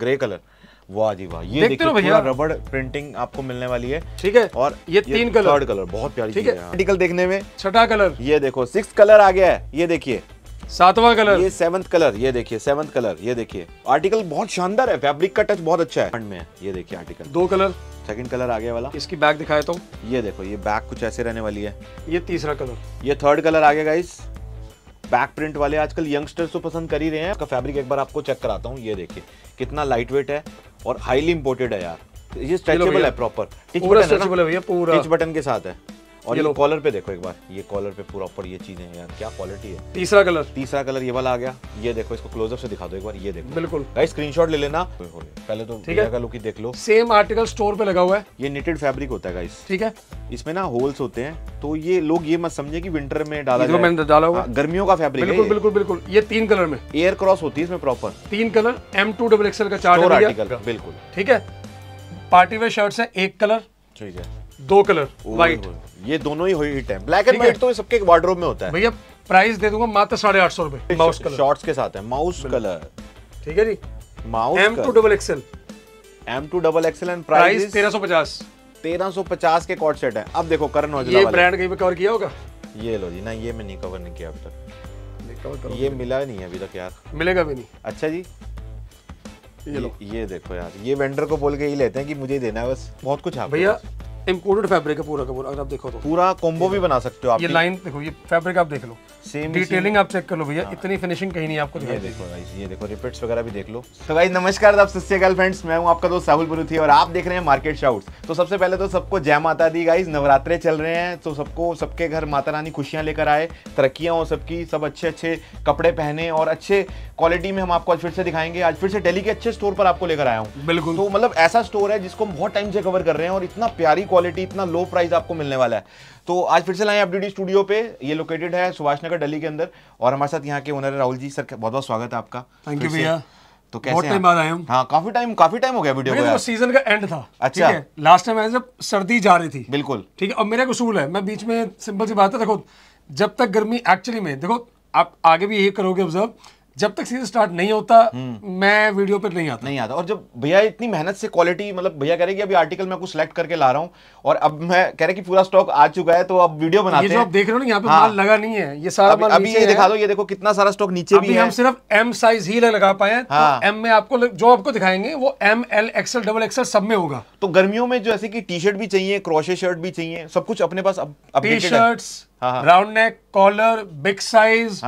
Grey colour वाह जी वाह ये देखते भैया रबड़ प्रिंटिंग आपको मिलने वाली है ठीक है और ये, ये तीन कलर थर्ड कलर बहुत प्यारी ठीक है आर्टिकल देखने में छठा कलर ये देखो सिक्स कलर आ गया है ये देखिए सातवां कलर ये सेवंथ कलर ये देखिए सेवंथ कलर ये देखिए आर्टिकल बहुत शानदार है फैब्रिक का टच बहुत अच्छा है में ये देखिए आर्टिकल दो कलर सेकंड कलर आ गया वाला इसकी बैक दिखाया तो ये देखो ये बैक कुछ ऐसे रहने वाली है ये तीसरा कलर ये थर्ड कलर आ गया गाइस बैक प्रिंट वाले आजकल यंगस्टर्स तो पसंद कर ही रहे हैं इसका फैब्रिक एक बार आपको चेक कराता हूँ ये देखिए कितना लाइट वेट है और हाईली इंपोर्टेड है यार ये स्ट्रेचेबल है प्रॉपर टिच बटन है पूरा टिच बटन के साथ है और ये कॉलर पे देखो एक बार ये कॉलर पे प्रॉपर ये चीजें हैं यार क्या क्वालिटी है तीसरा कलर तीसरा कलर ये वाला आ गया ये देखो इसको क्लोजअप से दिखा दो एक बार ये देखो बिल्कुल भाई स्क्रीनशॉट ले लेना पहले तो ठीक है देख लो सेम आर्टिकल स्टोर पे लगा हुआ है ये निटेड फैब्रिक होता है गाइस ठीक है इसमें ना होल्स होते हैं तो ये लोग ये मत समझे कि विंटर में डाला तो जाए मैंने डाला हुआ हाँ, गर्मियों का फैब्रिक बिल्कुल बिल्कुल बिल्कुल ये तीन कलर में एयर क्रॉस होती है इसमें प्रॉपर तीन colour M to double XL का चार आर्टिकल बिल्कुल ठीक है पार्टी वेयर शर्ट्स है एक कलर ठीक है दो कलर व्हाइट ये दोनों ही हिट है ब्लैक एंड व्हाइट तो सबके वार्ड्रोब में होता है भैया प्राइस दे दूंगा मात्र साढ़े आठ सौ रुपए माउस कलर शॉर्ट्स के साथ है माउस कलर ठीक है जी mouse M to double XL M to double XL and price तेरह सौ पचास तेरह सौ पचास के कॉर्ड सेट है अब देखो करण ये ब्रांड कहीं पे कवर किया होगा ये लो जी ना ये मैं नहीं कवर नहीं किया अब तक ये मिला नहीं है अभी तक यार मिलेगा भी नहीं अच्छा जी ये लो ये देखो यार ये वेंडर को बोल के ही लेते हैं कि मुझे देना है बस बहुत कुछ भैया इम्पोर्टेड फैब्रिक है पूरा का पूरा अगर आप देखो तो पूरा कॉम्बो भी बना सकते हो आप ये लाइन देखो ये फैब्रिक आप देख लो सेम डिटेलिंग आप चेक कर लो भैया हाँ। इतनी फिनिशिंग कहीं नहीं आपको ये देखो गाइस ये देखो रिपीट्स वगैरह भी देख लो तो गाइस नमस्कार आप सत्यकाल फ्रेंड्स मैं हूं आपका दोस्त साहुल पुरुथी और आप देख रहे हैं मार्केट शाउट्स तो सबसे पहले तो सबको जय माता दी गाइज नवरात्रे चल रहे हैं तो सबको सबके घर माता रानी खुशियाँ लेकर आए तरक्कियां हो सबकी सब अच्छे अच्छे कपड़े पहने और अच्छे क्वालिटी में हम आपको आज फिर से दिखाएंगे आज फिर से डेली के अच्छे स्टोर पर आपको लेकर आया हूँ बिल्कुल तो मतलब ऐसा स्टोर है जिसको हम बहुत टाइम से कवर कर रहे हैं और इतना प्यारी क्वालिटी इतना लो प्राइस आपको मिलने वाला है तो आज फिर से लाए डी स्टूडियो पे ये लोकेटेड है सुभाष नगर डेली के अंदर और हमारे साथ यहाँ के ओनर है राहुल जी सर बहुत बहुत स्वागत है आपका थैंक यू भैया तो कैसे बहुत टाइम बाद आए हाँ काफी टाइम काफी टाइम हो गया वीडियो तो सीजन का एंड था अच्छा लास्ट टाइम जब सर्दी जा रही थी बिल्कुल ठीक है और मेरा उसूल है मैं बीच में सिंपल सी बात है देखो जब तक गर्मी एक्चुअली में देखो आप आगे भी ये करोगे ऑब्जर्व जब तक सीजन स्टार्ट नहीं होता हम्म। मैं वीडियो पर नहीं आता नहीं आता और जब भैया इतनी मेहनत से क्वालिटी मतलब भैया कह रहे कि अभी आर्टिकल मैं कुछ सिलेक्ट करके ला रहा हूँ और अब मैं कह रहे कि पूरा स्टॉक आ चुका है तो अब वीडियो बनाते हैं जो आप देख रहे हो ना यहाँ पे हाँ। माल लगा नहीं है ये सारा अभी, अभी ये दिखा दो ये देखो कितना सारा स्टॉक नीचे भी हम सिर्फ एम साइज ही लगा पाए एम तो हाँ। में आपको जो आपको दिखाएंगे वो M L XL double XL सब में होगा तो गर्मियों में जैसे की टी शर्ट भी चाहिए क्रोशे शर्ट भी चाहिए सब कुछ अपने पास T shirt round neck collar big size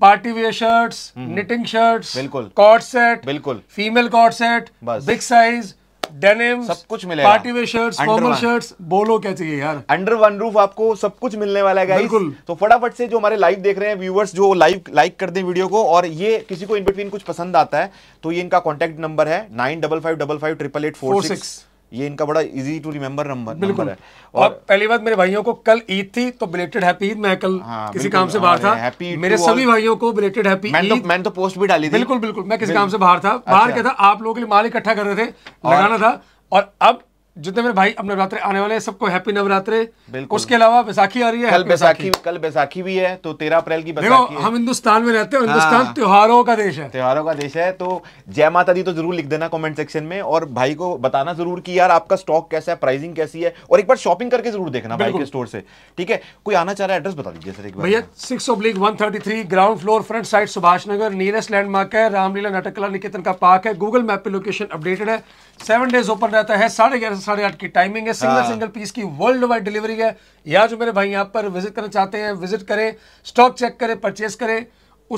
party wear shirts knitting हम्म। शर्ट्स बिल्कुल कॉट सेट बिल्कुल female coord set big size denim सब कुछ मिलेगा party wear shirts formal shirts बोलो क्या चाहिए यार अंडर वन रूफ आपको सब कुछ मिलने वाला है बिल्कुल तो फटाफट से जो हमारे लाइव देख रहे हैं व्यूवर्स जो लाइव लाइक कर दें वीडियो को और ये किसी को इन बिटवीन कुछ पसंद आता है तो ये इनका कॉन्टैक्ट नंबर है nine double five double five triple eight four six ये इनका बड़ा इजी टू रिमेम्बर नंबर बिल्कुल है और, पहली बात मेरे भाइयों को कल ईद थी तो बिलेटेड हैप्पी ईद मैं कल हाँ, किसी काम से बाहर था मेरे सभी भाइयों को बिलेटेड हैप्पी मैंने तो, मैंने तो पोस्ट भी डाली थी बिल्कुल बिल्कुल मैं किसी काम से बाहर था बाहर अच्छा। क्या था आप लोगों के लिए माल इकट्ठा कर रहे थे लगाना था और अब जितने मेरे भाई अब नवरात्र आने वाले हैं सबको हैप्पी नवरात्रे उसके अलावा बैसाखी आ रही है कल बैसाखी कल बैसाखी भी है तो तेरह अप्रैल की देखो हम हिंदुस्तान में रहते हैं हिंदुस्तान हाँ। त्योहारों का देश है त्योहारों का देश है तो जय माता दी तो जरूर लिख देना कमेंट सेक्शन में और भाई को बताना जरूर की यार आपका स्टॉक कैसा है प्राइसिंग कैसी है और एक बार शॉपिंग करके जरूर देखना भाई के स्टोर से ठीक है कोई आना चाह रहा है एड्रेस बता दीजिए सर एक बार भैया six oblique one thirty three ground floor front side Subhash Nagar nearest landmark है रामलीला नाटकला निकेतन का पार्क है गूगल मैप पे लोकेशन अपडेटेड है सेवन डेज ओपन रहता है साढ़े ग्यारह से साढ़े आठ की टाइमिंग है सिंगल हाँ। सिंगल पीस की वर्ल्ड वाइड डिलीवरी है या जो मेरे भाई यहाँ पर विजिट करना चाहते हैं विजिट करें स्टॉक चेक करें परचेस करें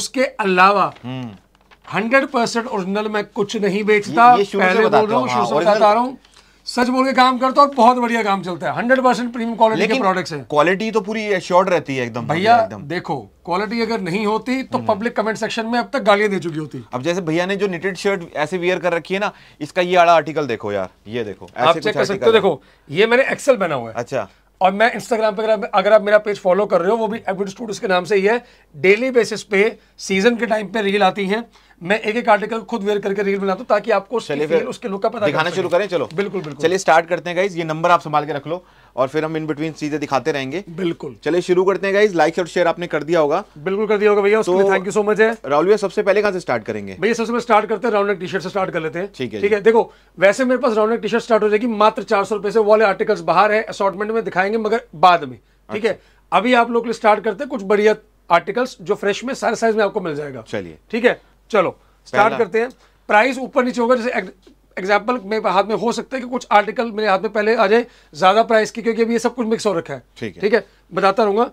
उसके अलावा हंड्रेड परसेंट ओरिजिनल में कुछ नहीं बेचता ये, ये पहले बोल रहा हूँ सच बोल के काम करता और बहुत बढ़िया काम चलता है हंड्रेड परसेंट प्रीमियम क्वालिटी के प्रोडक्ट्स है क्वालिटी तो पूरी श्योर रहती है एकदम भैया देखो क्वालिटी अगर नहीं होती तो पब्लिक कमेंट सेक्शन में अब तक गालियां दे चुकी होती अब जैसे भैया ने जो निटेड शर्ट ऐसे वियर कर रखी है ना इसका ये आड़ा आर्टिकल देखो यार ये देखो आप चेक कर सकते हो देखो ये मैंने एक्सेल बना हुआ है अच्छा और मैं इंस्टाग्राम पर अगर, आप मेरा पेज फॉलो कर रहे हो वो भी एडविट स्टूडियोज के नाम से ही है डेली बेसिस पे सीजन के टाइम पे रील आती हैं मैं एक एक आर्टिकल खुद वेयर करके रील बनाता हूँ ताकि आपको उसके लुक का पता दिखाना शुरू करें चलो बिल्कुल बिल्कुल चलिए स्टार्ट करते हैं गाइज ये नंबर आप संभाल के रख लो और फिर हम इन बिटवीन चीजें दिखाते रहेंगे बिल्कुल चले शुरू करते हैं लाइक और शेयर आपने कर दिया होगा बिल्कुल कर दिया होगा भैया थैंक यू सो मच है राहुल भैया सबसे पहले कहाँ से स्टार्ट करेंगे भैया सबसे स्टार्ट करते हैं राउंड टी शर्ट से स्टार्ट कर लेते हैं ठीक है ठीक है देखो वैसे मेरे पास राउंड टी शर्ट स्टार्ट हो जाएगी मात्र चार सौ रुपए से वाले आर्टिकल्स बाहर है असॉटमेंट में दिखाएंगे मगर बाद में ठीक है अच्छा। अभी आप लोग स्टार्ट करते हैं कुछ बढ़िया आर्टिकल्स जो फ्रेश में सारे साइज में आपको मिल जाएगा चलिए ठीक है चलो स्टार्ट करते हैं प्राइस ऊपर नीचे होगा जैसे एग्जाम्पल मेरे हाथ में हो सकता है कि कुछ आर्टिकल मेरे हाथ में पहले आ जाए ज़्यादा प्राइस की क्योंकि अभी ये सब कुछ मिक्स हो रखा है ठीक है ठीक है बताता रहूंगा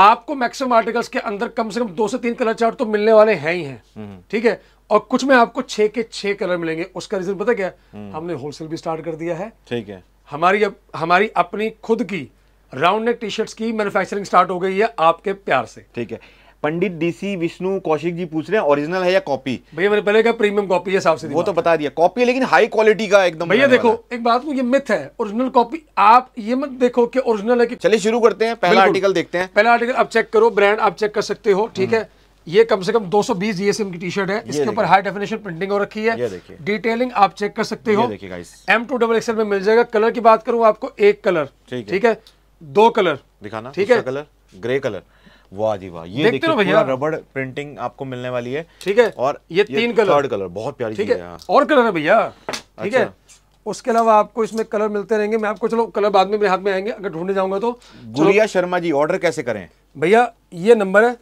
आपको मैक्सिमम आर्टिकल्स के अंदर कम से कम दो से तीन कलर चार्ट तो मिलने वाले हैं ही हैं हम्म। ठीक है और कुछ में आपको छः के छः कलर मिलेंगे उसका रीज़न पता क्या हम्म। हमने होलसेल भी स्टार्ट कर दिया है ठीक है हमारी अब हमारी अपनी खुद की राउंड नेक टी शर्ट्स की मैन्युफैक्चरिंग स्टार्ट हो गई है आपके प्यार से ठीक है पंडित डीसी विष्णु कौशिक जी पूछ रहे हैं ओरिजिनल है या कॉपी भैया मैंने पहले कहा प्रीमियम कॉपी हिसाब से वो तो बता दिया कॉपी लेकिन हाई क्वालिटी का एकदम भैया देखो एक बात ये मिथ है ओरिजिनल कॉपी आप ये मत देखो कि ओरिजिनल है कि चलिए शुरू करते हैं पहला आर्टिकल देखते हैं पहला आर्टिकल आप चेक करो ब्रांड आप चेक कर सकते हो ठीक है हम्म। ये कम से कम 220 सौ जीएसएम की टी शर्ट है इसके ऊपर हाई डेफिनेशन प्रिंटिंग हो रखी है डिटेलिंग आप चेक कर सकते हो एम टू डबल एक्सएल में मिल जाएगा कलर की बात करूं आपको एक कलर ठीक है दो कलर दिखाना ठीक है कलर ग्रे कलर वाह जी वाह ये देखते हो पूरा रबड़ प्रिंटिंग आपको मिलने वाली है ठीक है और ये, तीन कलर थर्ड कलर बहुत प्यारी ठीक है हाँ। और कलर है भैया ठीक है अच्छा। उसके अलावा आपको इसमें कलर मिलते रहेंगे मैं आपको चलो कलर बाद में मेरे हाथ में आएंगे अगर ढूंढने जाऊंगा तो गुड़िया शर्मा जी ऑर्डर कैसे करें भैया ये नंबर है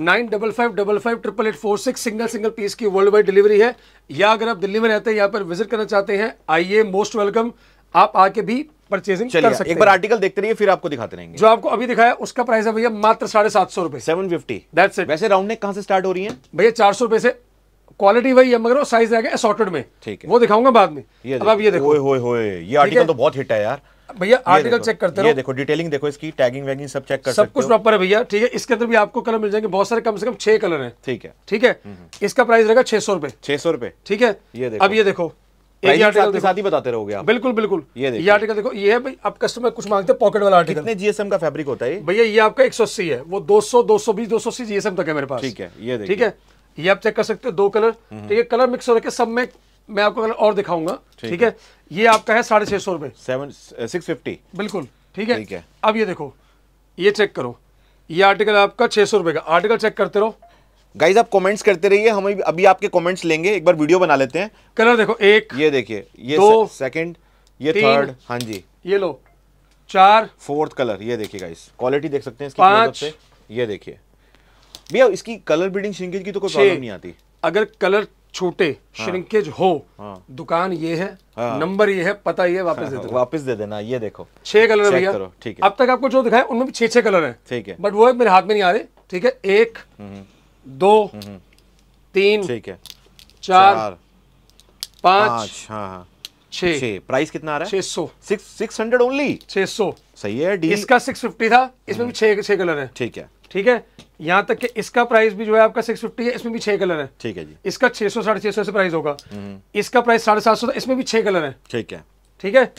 nine double five double five triple eight four six single single piece की वर्ल्ड वाइड डिलीवरी है या अगर आप दिल्ली में रहते हैं यहाँ पर विजिट करना चाहते हैं आइए मोस्ट वेलकम आप आके भी परचेजिंग कर सकते एक बार आर्टिकल देखते रहिए फिर आपको दिखाते रहेंगे जो आपको अभी दिखाया उसका प्राइस है भैया मात्र साढ़े सात सौ रुपए सेवन फिफ्टी दैट्स इट वैसे राउंड नेक कहाँ से स्टार्ट हो रही है भैया चार सौ रुपए से क्वालिटी वही है मगर वो साइज आएगा असॉर्टेड में ठीक है वो दिखाऊंगा बाद में ये अब आप ये देखो होए होए ये आर्टिकल तो बहुत हिट है यार भैया आर्टिकल चेक करते रहो ये देखो डिटेलिंग देखो इसकी टैगिंग वैगिंग सब चेक कर सब कुछ प्रॉपर है भैया ठीक है इसके अंदर भी आपको कलर मिल जाएंगे बहुत सारे कम से कम छह कलर है ठीक है ठीक है हम्म, हम्म। इसका प्राइस रहेगा छह सौ रुपए छह सौ रुपए ठीक है ये अब ये देखो एक आर्टिकल के साथ ही बताते रहोगे आप बिल्कुल बिल्कुल ये ये आर्टिकल देखो ये है भाई आप कस्टमर कुछ मांगते पॉकेट वाला आर्टिकल कितने जीएसएम का फैब्रिक होता है भैया ये आपका 180 है वो 200 220 280 जीएसएम तक है मेरे पास ठीक है ये ठीक है ये आप चेक कर सकते हो दो कलर ठीक कलर मिक्स हो सब में मैं आपको कलर और दिखाऊंगा ठीक है ये आपका है साढ़े छह सौ रुपए सिक्स फिफ्टी uh, बिल्कुल ठीक है अब ये देखो ये चेक करो ये आर्टिकल आपका छह सौ रुपए का आर्टिकल चेक करते रहो गाइज आप कमेंट्स करते रहिए हम अभी आपके कमेंट्स लेंगे एक बार वीडियो बना लेते हैं कलर देखो एक ये देखिए ये दो सेकंड ये थर्ड हाँ जी ये लो चार फोर्थ कलर ये देखिए गाइज क्वालिटी देख सकते हैं पांच ये देखिए भैया इसकी कलर ब्रीडिंग श्रिंकेज की तो कोई प्रॉब्लम नहीं आती अगर कलर छोटे हाँ, श्रिंकेज हो हाँ, दुकान ये है हाँ, नंबर ये है पता ये वापस हाँ, दे हाँ, दो वापस दे देना ये देखो छह कलर भैया ठीक है अब तक आपको जो दिखाया उनमें भी छह छह कलर है ठीक है बट वो मेरे हाथ में नहीं आ रहे ठीक है एक हम्म, हम्म। दो हम्म। तीन ठीक है चार पाँच हाँ हाँ प्राइस कितना आ रहा है छह सौ सिक्स सिक्स हंड्रेड ओनली छह सौ सही है डी इसका सिक्स फिफ्टी था इसमें भी हम्म। छह कलर है ठीक है ठीक है यहाँ तक कि इसका प्राइस भी जो है आपका सिक्स फिफ्टी है इसमें भी छह कलर है ठीक है जी इसका छह सौ साढ़े छह सौ प्राइस होगा हम्म। इसका प्राइस साढ़े सात सौ इसमें भी छह कलर है ठीक है ठीक है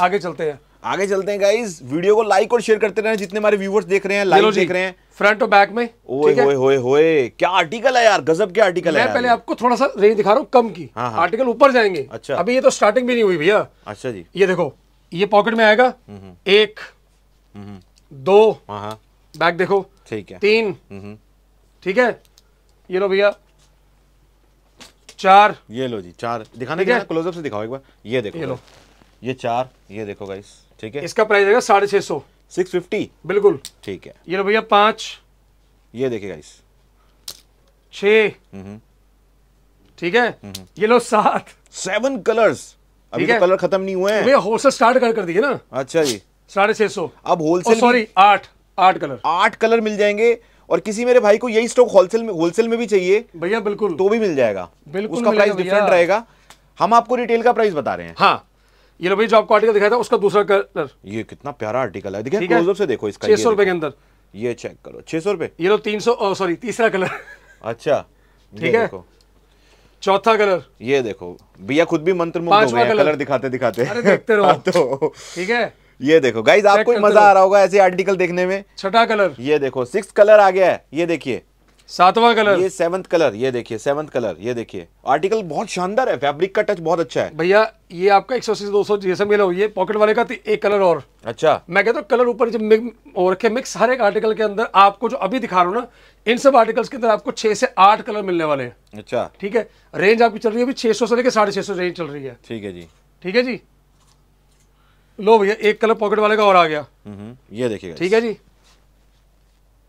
आगे चलते हैं आगे चलते हैं गाइज वीडियो को लाइक और शेयर करते रहे जितने हमारे व्यूवर्स देख रहे हैं लाइक देख रहे हैं फ्रंट और बैक में ओए होए होए होए क्या आर्टिकल है यार गजब के आर्टिकल मैं है पहले आपको थोड़ा सा रेंज दिखा रहा हूँ कम की हाँ हाँ। आर्टिकल ऊपर जाएंगे अच्छा अभी ये तो स्टार्टिंग भी नहीं हुई भैया अच्छा जी ये देखो ये पॉकेट में आएगा एक दो बैक हाँ, हाँ। देखो ठीक है तीन ठीक है ये लो भैया चार ये लो जी चार दिखाने के क्लोजअप से दिखाओ एक बार ये देखो ये लो ये चार ये देखो गाइस ठीक है इसका प्राइस रहेगा साढ़े छह सौ सिक्स फिफ्टी बिल्कुल ठीक है ये लो भैया पांच ये देखिए इस छ हम्म। ठीक है हम्म। ये लो सात सेवन कलर्स अभी तो कलर खत्म नहीं हुए हैं भैया होलसेल स्टार्ट कर कर दिए ना अच्छा जी साढ़े छह सौ अब होलसेल सॉरी oh, आठ आठ कलर आठ कलर मिल जाएंगे और किसी मेरे भाई को यही स्टॉक होलसेल में होलसेल में भी चाहिए भैया बिल्कुल तो भी मिल जाएगा बिल्कुल उसका प्राइस डिफरेंट रहेगा हम आपको रिटेल का प्राइस बता रहे हैं हाँ ये लो भाई जो आपको आर्टिकल दिखाया था उसका दूसरा कलर ये कितना प्यारा आर्टिकल है देखिए क्लोजअप से देखो इसका 600 रुपए के अंदर ये चेक करो 600 रुपए ये लो 300 सॉरी तीसरा कलर अच्छा ठीक है चौथा कलर ये देखो भैया खुद भी मंत्र कलर।, कलर दिखाते दिखाते अरे देखते रहो हाँ, तो ठीक है ये देखो गाइज आपको मजा आ रहा होगा ऐसे आर्टिकल देखने में छठा कलर ये देखो सिक्स कलर आ गया है ये देखिए सातवां कलर ये सेवंथ कलर ये देखिए सेवंथ कलर ये देखिए आर्टिकल बहुत शानदार है फैब्रिक का टच बहुत अच्छा है भैया ये आपका एक सौ अस्सी दो सौ मिला हुई है पॉकेट वाले का तो एक कलर और अच्छा मैं कहता हूँ कलर ऊपर जब और रखे मिक्स हर एक आर्टिकल के अंदर आपको जो अभी दिखा रहा हूँ ना इन सब आर्टिकल्स के अंदर आपको छह से आठ कलर मिलने वाले हैं अच्छा ठीक है रेंज आपकी चल रही है अभी छह सौ से लेकर साढ़े छह सौ रेंज चल रही है ठीक है जी ठीक है जी लो भैया एक कलर पॉकेट वाले का और आ गया हम्म, ये देखिए ठीक है जी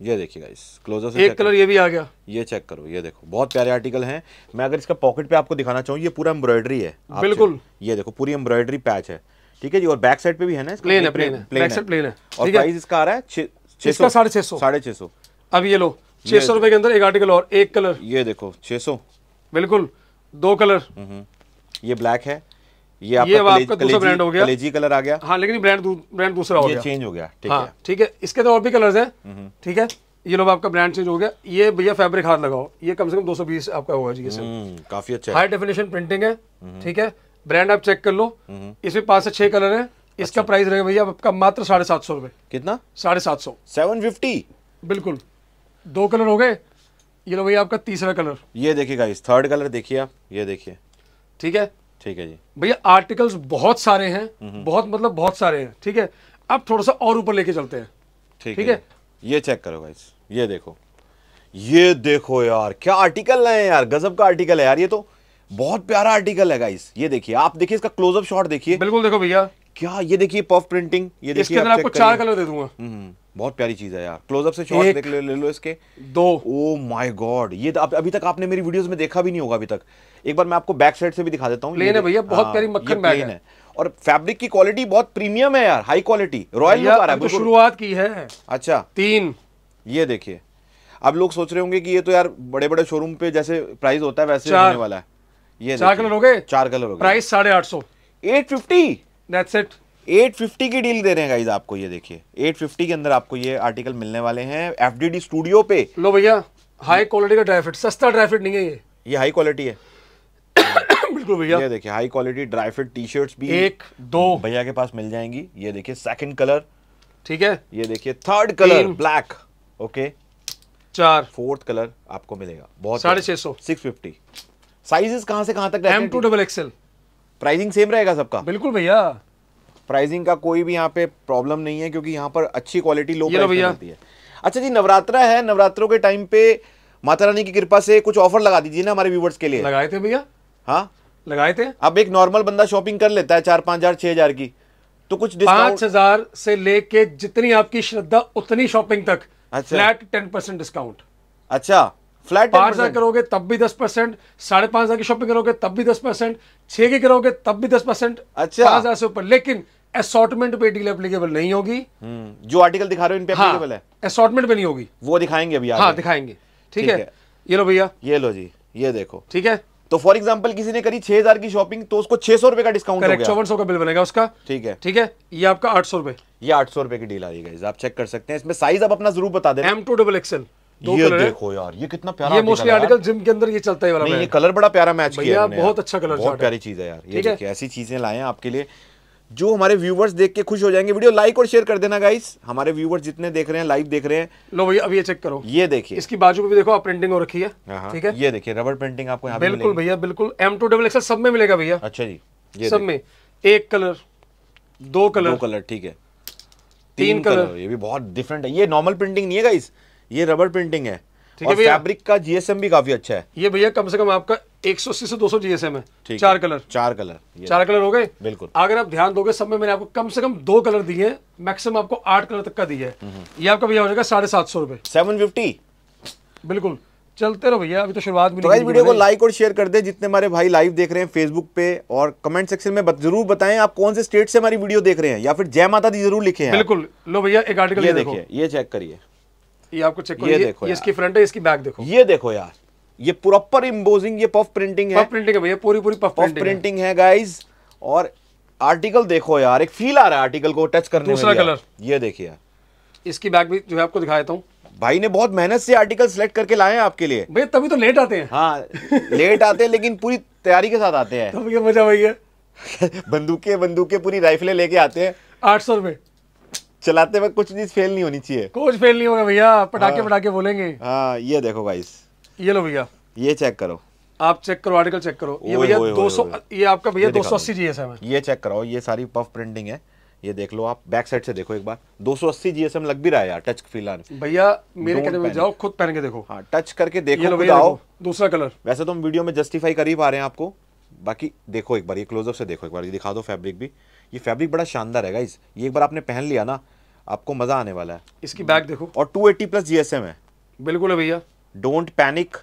ये देखिए इस क्लोजर से एक कलर ये भी आ गया ये चेक करो ये देखो बहुत प्यारे आर्टिकल हैं मैं अगर इसका पॉकेट पे आपको दिखाना चाहूँ ये पूरा एम्ब्रॉयडरी है बिल्कुल ये देखो पूरी एम्ब्रॉयडरी पैच है ठीक है जी और बैक साइड पे भी है ना प्लेन है प्लेन है बैक साइड प्लेन है और प्राइस इसका आ रहा है सौ साढ़े छह सौ साढ़े छह सौ अब ये लो छह सौ रुपए के अंदर एक आर्टिकल और एक कलर ये देखो छह सौ बिल्कुल दो कलर हम्म, हम्म। ये ब्लैक है ये आपका ये आपका दूसरा ब्रांड हो गया कलेजी कलर आ गया हाँ लेकिन ब्रांड ब्रांड दूसरा हो गया चेंज हो गया ठीक हाँ, है ठीक है इसके तो और भी कलर्स हैं हम्म। ठीक है ये लोग आपका ब्रांड चेंज हो गया ये भैया फैब्रिक हाथ लगाओ ये कम से कम 220 आपका होगा जी ये हम्म, काफी अच्छा हाई डेफिनेशन प्रिंटिंग है हम्म। ठीक है ब्रांड आप चेक कर लो इसमें पांच से छह कलर है इसका प्राइस अच्छा। रहेगा भैया आपका मात्र साढ़े सात सौ रुपए कितना साढ़े सात सौ सेवन फिफ्टी बिल्कुल दो कलर हो गए ये लो भैया आपका तीसरा कलर ये देखिए गाइस थर्ड कलर देखिए आप ये देखिए ठीक है ठीक है जी भैया आर्टिकल्स बहुत सारे हैं हम्म। बहुत मतलब बहुत सारे हैं ठीक है अब थोड़ा सा और ऊपर लेके चलते हैं ठीक है, है ये चेक करो भाई ये देखो ये देखो यार क्या आर्टिकल है यार गजब का आर्टिकल है यार ये तो बहुत प्यारा आर्टिकल है गाइस ये देखिए आप देखिए इसका क्लोजअप शॉट देखिए बिल्कुल देखो भैया क्या ये देखिए पफ प्रिंटिंग ये देखिए इसके अंदर आपको चार कलर दे दूंगा हम्म, हम्म, बहुत प्यारी चीज है यार क्लोजअप से शॉट देख ले, ले लो इसके दो ओ माय गॉड ये तो अब अभी तक आपने मेरी वीडियोस में देखा भी नहीं होगा अभी तक एक बार मैं आपको बैक साइड से भी दिखा देता हूँ प्लेन है भैया बहुत हाँ, प्यारी मक्खन बैग है और फैब्रिक की क्वालिटी बहुत प्रीमियम है यार हाई क्वालिटी रॉयल लुक आ रहा है तो शुरुआत की है अच्छा तीन ये देखिए अब लोग सोच रहे होंगे कि ये तो यार बड़े बड़े शोरूम पे जैसे प्राइस होता है वैसे होने वाला है ये चार कलर हो गए चार कलर हो गए प्राइस साढ़े आठ सौ एट फिफ्टी दैट्स इट 850 की डील दे रहे हैं गाइस आपको ये देखिए 850 के अंदर आपको ये आर्टिकल मिलने वाले हैं एफडीडी स्टूडियो पे लो भैया हाई क्वालिटी का ड्राई फिट सस्ता ड्राई फ्रूट नहीं है ये ये हाई क्वालिटी है बिल्कुल भैया ये देखिए high quality dry fruit T shirts भी एक दो भैया के पास मिल जाएंगी ये देखिए सेकंड कलर ठीक है ये देखिए थर्ड कलर ब्लैक ओके चार फोर्थ कलर आपको मिलेगा बहुत साढ़े छह सौ सिक्स फिफ्टी साइजेस कहां से कहां तक M to double XL pricing same रहेगा सबका बिल्कुल भैया प्राइसिंग का कोई भी यहाँ पे प्रॉब्लम नहीं है क्योंकि यहाँ पर अच्छी क्वालिटी लो है अच्छा जी नवरात्रा है नवरात्रों के टाइम पे माता रानी की कृपा से कुछ ऑफर लगा दीजिए ना हमारे व्यूवर्स के लिए लगाए थे भैया हाँ लगाए थे अब एक नॉर्मल बंदा शॉपिंग कर लेता है चार पांच हजार छह हजार की तो कुछ पाँच हजार से लेके जितनी आपकी श्रद्धा उतनी शॉपिंग तक अच्छा फ्लैट टेन परसेंट डिस्काउंट अच्छा फ्लैट पांच हज़ार करोगे तब भी दस परसेंट साढ़े पांच हज़ार की शॉपिंग करोगे तब भी दस परसेंट छह की करोगे तब भी दस परसेंट अच्छा हज़ार से ऊपर लेकिन असॉर्टमेंट पे डील एप्लीकेबल नहीं होगी हम्म, जो आर्टिकल दिखा रहे हो इन पे हाँ, है असॉर्टमेंट पे नहीं होगी वो दिखाएंगे अभी हाँ दिखाएंगे ठीक है।, ये लो भैया ये लो जी ये देखो ठीक है तो फॉर एग्जाम्पल किसी ने करी छह हजार की शॉपिंग तो उसको छह सौ रुपए का डिस्काउंट करेक्ट चौवन सौ का बिल बनेगा उसका ठीक है ठीक है ये आपका आठ सौ रुपए ये आठ सौ रुपए की डील आ रही है आप चेक कर सकते हैं इसमें साइज आप अपना जरूर बता दे एम टू डबल एक्सएल ये देखो यार ये कितना प्यारा ये मोस्टली आर्टिकल जिम के अंदर ये चलता है वाला ये कलर बड़ा प्यारा मैच किया है बहुत अच्छा कलर बहुत प्यारी चीज है यार ये देखिए ऐसी चीजें लाए हैं आपके लिए जो हमारे व्यूवर्स देख के खुश हो जाएंगे वीडियो लाइक और शेयर कर देना गाइस हमारे व्यूवर्स जितने देख रहे हैं लाइव देख रहे हैं लो भैया अभी ये चेक करो ये देखिए इसकी बाजू पे भी देखो आप प्रिंटिंग हो रखी है हाँ, हाँ। ठीक है ये देखिए रबर प्रिंटिंग आपको यहाँ बिल्कुल भैया बिल्कुल एम टू डबल एक्सल सब में मिलेगा भैया अच्छा जी ये सब में एक कलर दो कलर दो कलर ठीक है तीन कलर ये भी बहुत डिफरेंट है ये नॉर्मल प्रिंटिंग नहीं है गाइस ये रबर प्रिंटिंग है और भैया फैब्रिक का जीएसएम भी काफी अच्छा है ये भैया कम से कम आपका 180 से 200 जीएसएम है चार कलर चार कलर चार कलर हो गए बिल्कुल अगर आप ध्यान दोगे सब में मैंने आपको कम से कम दो कलर दिए हैं मैक्सिमम आपको आठ कलर तक का दिया है हम्म, हम्म। ये आपका भैया हो जाएगा साढ़े सात सौ रुपए सेवन फिफ्टी बिल्कुल चलते रहो भैया अभी तो शुरुआत में तो वीडियो को लाइक और शेयर कर दे जितने हमारे भाई लाइव देख रहे हैं फेसबुक पे और कमेंट सेक्शन में जरूर बताएं आप कौन से स्टेट से हमारी वीडियो देख रहे हैं या फिर जय माता दी जरूर लिखे हैं बिल्कुल लो भैया एक आर्टिकल ये देखिए ये चेक करिए ये आपको चेक ये, देखो ये इसकी फ्रंट है इसकी बैक देखो ये देखो यार ये प्रॉपर इम्बोजिंग ये पफ प्रिंटिंग है पफ प्रिंटिंग है भैया पूरी पूरी पफ प्रिंटिंग है गाइज और आर्टिकल देखो यार एक फील आ रहा है आर्टिकल को टच करने दूसरा कलर ये देखिए यार इसकी बैग भी जो है आपको दिखा देता हूँ भाई ने बहुत मेहनत से आर्टिकल सेलेक्ट करके लाए हैं आपके लिए भैया तभी तो लेट आते हैं हाँ लेट आते हैं लेकिन पूरी तैयारी के साथ आते हैं तो मजा भैया बंदूकें बंदूकें पूरी राइफलें लेके आते हैं आठ सौ रुपए चलाते वक्त कुछ चीज फेल नहीं होनी चाहिए कुछ फेल नहीं होगा भैया पटाखे हाँ। पटाखे बोलेंगे हाँ ये देखो गाइस ये लो भैया ये चेक करो आप चेक करो आर्टिकल चेक करो ये भैया 200 ये आपका भैया 280 जीएसएम है ये चेक करो ये सारी पफ प्रिंटिंग है ये देख लो आप बैक साइड से देखो एक बार 280 जीएसएम लग भी रहा है यार टच फील आने भैया मेरे कहने में जाओ खुद पहन के देखो हाँ टच करके देखो भैया दूसरा कलर वैसे तो हम वीडियो में जस्टिफाई कर ही पा रहे हैं आपको बाकी देखो एक बार ये क्लोजअप से देखो एक बार ये दिखा दो फैब्रिक भी ये फैब्रिक बड़ा शानदार है गाइज ये एक बार आपने पहन लिया ना आपको मजा आने वाला है इसकी बैग देखो और 280 प्लस जीएसएम है बिल्कुल है भैया डोंट पैनिक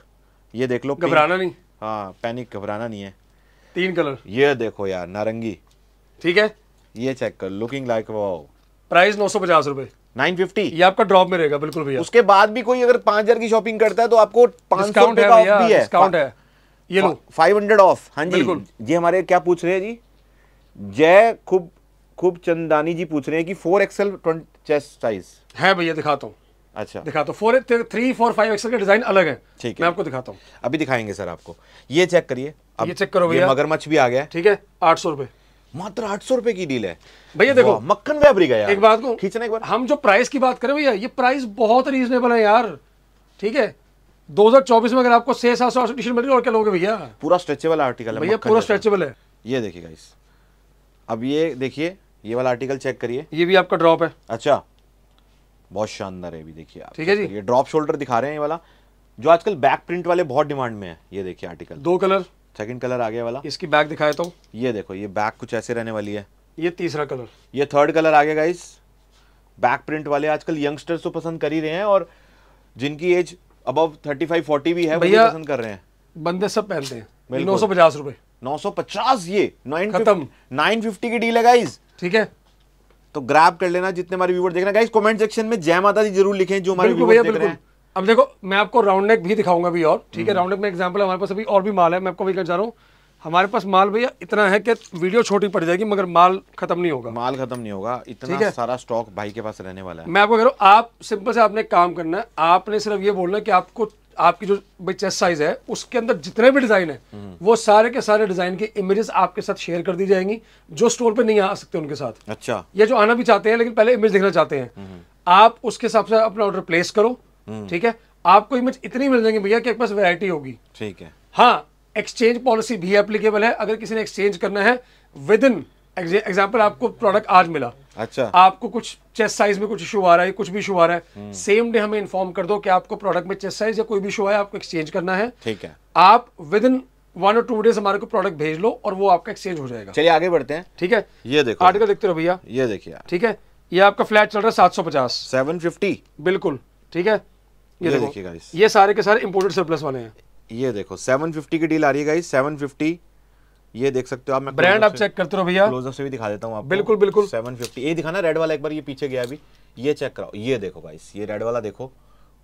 ये देख लो घबराना नहीं हाँ पैनिक घबराना नहीं है तीन कलर ये देखो यार नारंगी ठीक है ये चेक कर लुकिंग लाइक वाओ प्राइस नौ सौ पचास रूपए नाइन फिफ्टी ये आपका ड्रॉप में रहेगा बिल्कुल भैया उसके बाद भी कोई अगर पांच हजार की शॉपिंग करता है तो आपको पांच सौ का ऑफ भी है है ये लो फाइव हंड्रेड ऑफ हाँ जी ये हमारे क्या पूछ रहे हैं जी जय खूब खूब चंदानी जी पूछ रहे हैं कि फोर एक्सएल चेस्ट साइज है भैया दिखाता हूँ अच्छा दिखाता हूँ for three four five XL के डिजाइन अलग है ठीक है मैं आपको दिखाता हूँ अभी दिखाएंगे सर आपको ये चेक करिए ये चेक करो भैया मगरमच्छ भी आ गया ठीक है आठ सौ रुपए मात्र आठ सौ रुपए की डील है भैया देखो मक्खन फैब्रिक है यार। एक बात को खींचने के बाद हम जो प्राइस की बात करें भैया ये प्राइस बहुत रीजनेबल है यार ठीक है 2024 में अगर आपको छह सात सौ टी शर्ट मिल रही है और क्या लोगे भैया पूरा स्ट्रेचेबल आर्टिकल है भैया पूरा स्ट्रेचेबल है ये देखिए गाइस अब ये देखिए ये वाला आर्टिकल चेक करिए ये भी आपका ड्रॉप है अच्छा बहुत शानदार है भी देखिए आप ठीक है जी ये ड्रॉप शोल्डर दिखा रहे हैं ये वाला जो आजकल बैक प्रिंट वाले बहुत डिमांड में है ये देखिए आर्टिकल दो कलर सेकंड कलर आ गया वाला इसकी बैक दिखाए तो ये देखो ये बैक कुछ ऐसे रहने वाली है ये तीसरा कलर ये थर्ड कलर आ गया इस बैक प्रिंट वाले आजकल यंगस्टर्स तो पसंद कर ही रहे हैं और जिनकी एज अबव थर्टी फाइव भी है वो पसंद कर रहे हैं बंदे सब पहनते हैं नौ सौ पचास रुपए 950 ये 950 की डील है गाइस ठीक है तो ग्रैब कर लेना जितने हमारे व्यूवर देख रहे हैं गाइस कमेंट सेक्शन में जय माता दी जरूर लिखें जो हमारे व्यूवर देख रहे हैं अब देखो मैं आपको राउंड नेक भी दिखाऊंगा भी और ठीक है राउंड हम्म। नेक में एग्जांपल हमारे पास अभी और भी माल है मैं आपको भी कर जा रहा हूँ हमारे पास माल भैया इतना है कि वीडियो छोटी पड़ जाएगी मगर माल खत्म नहीं होगा माल खत्म नहीं होगा इतना सारा स्टॉक भाई के पास रहने वाला है मैं आपको कह रहा हूँ आप सिंपल से आपने काम करना है आपने सिर्फ ये बोलना कि आपको आपकी जो भाई चेस्ट साइज है उसके अंदर जितने भी डिजाइन है हम्म। वो सारे के सारे डिजाइन के इमेजेस आपके साथ शेयर कर दी जाएंगी जो स्टोर पे नहीं आ सकते उनके साथ अच्छा ये जो आना भी चाहते हैं लेकिन पहले इमेज देखना चाहते हैं हम्म। आप उसके हिसाब से अपना ऑर्डर प्लेस करो हम्म। ठीक है आपको इमेज इतनी मिल जाएंगे भैया कि आपके पास वेरायटी होगी ठीक है हाँ एक्सचेंज पॉलिसी भी एप्लीकेबल है अगर किसी ने एक्सचेंज करना है विद इन एग्जाम्पल आपको प्रोडक्ट आज मिला अच्छा आपको कुछ चेस्ट साइज में कुछ इशू आ रहा है कुछ भी इशू आ रहा है सेम हम्म। डे हमें इन्फॉर्म कर दो कि आपको प्रोडक्ट में चेस्ट साइज या कोई भी इशू आया आपको एक्सचेंज करना है ठीक है आप विद इन वन और टू डेज हमारे को प्रोडक्ट भेज लो और वो आपका एक्सचेंज हो जाएगा चलिए आगे बढ़ते हैं ठीक है ये देखो आर्टिकल देखते रहो भैया ये देखिए ठीक है ये आपका फ्लैट चल रहा है सात सौ पचास सेवन फिफ्टी बिल्कुल ठीक है ये, ये देखिए ये सारे के सारे इम्पोर्टेड सरप्लस वाले हैं ये देखो सेवन फिफ्टी की डील आ रही है गाइस फिफ्टी ये देख सकते हो आप मैं ब्रांड आप चेक करते हो भैया क्लोजअप से भी दिखा देता हूँ आप बिल्कुल बिल्कुल फिफ्टी ये दिखाना रेड वाला एक बार ये पीछे गया अभी ये चेक कराओ ये देखो भाई ये रेड वाला देखो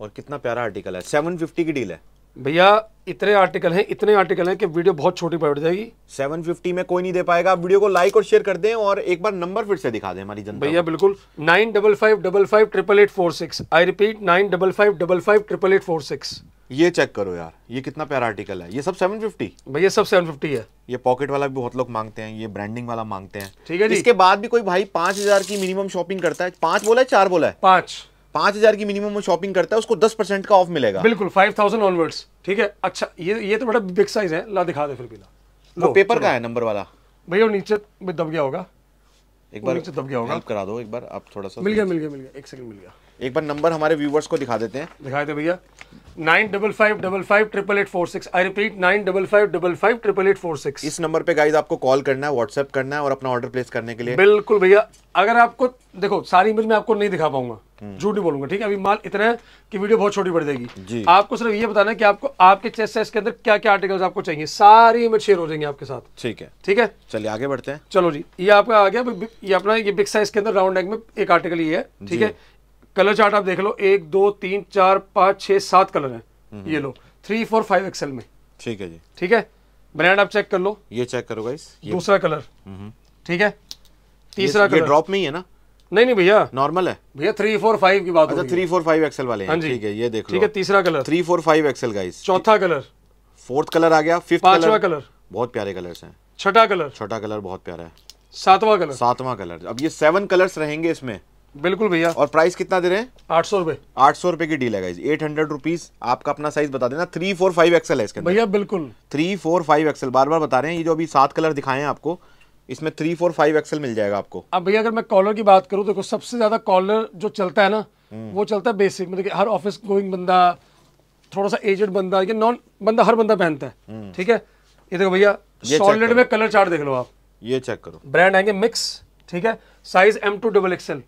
और कितना प्यारा आर्टिकल है सेवन फिफ्टी की डील है भैया इतने आर्टिकल हैं इतने आर्टिकल हैं कि वीडियो बहुत छोटी पड़ जाएगी 750 में कोई नहीं दे पाएगा आप वीडियो को लाइक और शेयर कर दें और एक बार नंबर फिर से दिखा दें हमारी जनता भैया बिल्कुल nine double five double five triple eight four six I repeat nine double five double five triple eight four six ये चेक करो यार ये कितना प्यारा आर्टिकल है ये सब 750 ये सब 750 है ये पॉकेट वाला भी बहुत लोग मांगते हैं ये ब्रांडिंग वाला मांगते हैं ठीक है जी इसके बाद भी कोई भाई पांच हजार की मिनिमम शॉपिंग करता है पांच बोला है चार बोला है पांच पांच हजार की मिनिमम शॉपिंग करता है उसको दस परसेंट का ऑफ मिलेगा बिल्कुल फाइव थाउजेंड ऑनवर्ड्स ठीक है अच्छा ये ये तो बड़ा बिग साइज है ला दिखा दे फिर भी वो पेपर का है नंबर वाला भैया नीचे दब गया होगा एक बार नीचे दब गया होगा करा दो एक बार आप थोड़ा सा मिल गया मिल गया मिल गया एक सेकंड मिल गया एक बार नंबर हमारे व्यूवर्स को दिखा देते हैं दिखाए थे भैया nine double five double five triple eight four six I repeat nine double five double five triple eight four six इस नंबर पे गाइज आपको कॉल करना है व्हाट्सएप करना है और अपना ऑर्डर प्लेस करने के लिए बिल्कुल भैया अगर आपको देखो सारी इमेज में आपको नहीं दिखा पाऊंगा हम्म। झूठ नहीं बोलूंगा ठीक है अभी माल इतना है कि वीडियो बहुत छोटी पड़ जाएगी आपको सिर्फ ये बताना है कि आपको आपके चेस्ट साइज के अंदर क्या क्या आर्टिकल्स आपको चाहिए सारी इमेज शेयर हो जाएंगे आपके साथ ठीक है ठीक है चलिए आगे बढ़ते हैं चलो जी ये आपका आ गया ये अपना ये बिग साइज के अंदर राउंड नेक में एक आर्टिकल ये है ठीक है कलर चार्ट आप देख लो एक दो तीन चार पाँच छः सात कलर हैं हम्म। ये लो थ्री फोर फाइव एक्सएल में ठीक है जी ठीक है ब्रांड आप चेक कर लो ये चेक करो गाइस दूसरा कलर हम्म। ठीक है तीसरा कलर ड्रॉप में ही है ना नहीं नहीं भैया नॉर्मल है भैया थ्री फोर फाइव की बात अच्छा थ्री फोर फाइव एक्सएल वाले हैं हाँ ठीक है ये देख ठीक है तीसरा colour three four five XL guys चौथा कलर फोर्थ कलर आ गया फिफ्थ पांचवा कलर बहुत प्यारे कलर्स हैं छठा कलर छठा कलर बहुत प्यारा है सातवां कलर सातवां कलर अब ये सेवन कलर्स रहेंगे इसमें बिल्कुल भैया और प्राइस कितना दे रहे हैं आठ सौ रुपए आठ सौ रुपए की डील है एट हंड्रेड रुपीज आपका अपना साइज बता देना थ्री फोर फाइव एक्सएल है इसके भैया बिल्कुल थ्री फोर फाइव एक्सएल बार बार बता रहे हैं ये जो अभी सात कलर दिखाए हैं आपको इसमें थ्री फोर फाइव एक्सएल मिल जाएगा आपको अब भैया अगर मैं कॉलर की बात करूँ देखो सबसे ज्यादा कॉलर जो चलता है ना हम्म। वो चलता है बेसिक मतलब हर ऑफिस गोइंग बंदा थोड़ा सा एजेड बंदा या नॉन बंदा हर बंदा पहनता है हम्म। ठीक है ये देखो भैया सॉलिड में कलर चार्ट देख लो आप ये चेक करो ब्रांड आएंगे मिक्स ठीक है size M to double XL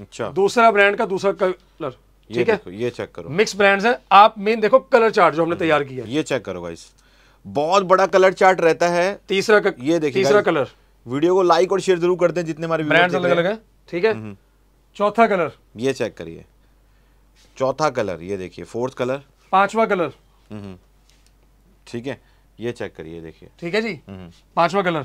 अच्छा दूसरा ब्रांड का दूसरा कलर ठीक है ये चेक करो मिक्स ब्रांड्स हैं आप मेन देखो कलर चार्ट जो हमने हम्म, तैयार किया ये चेक करो गाइस बहुत बड़ा कलर चार्ट रहता है तीसरा कर, ये देखिए तीसरा कलर वीडियो को लाइक और शेयर जरूर करते हैं जितने हमारे ब्रांड्स अलग अलग है ठीक है हम्म, हम्म। चौथा कलर ये चेक करिए चौथा कलर ये देखिए फोर्थ कलर पांचवा कलर ठीक है ये चेक करिए देखिए ठीक है जी पांचवा कलर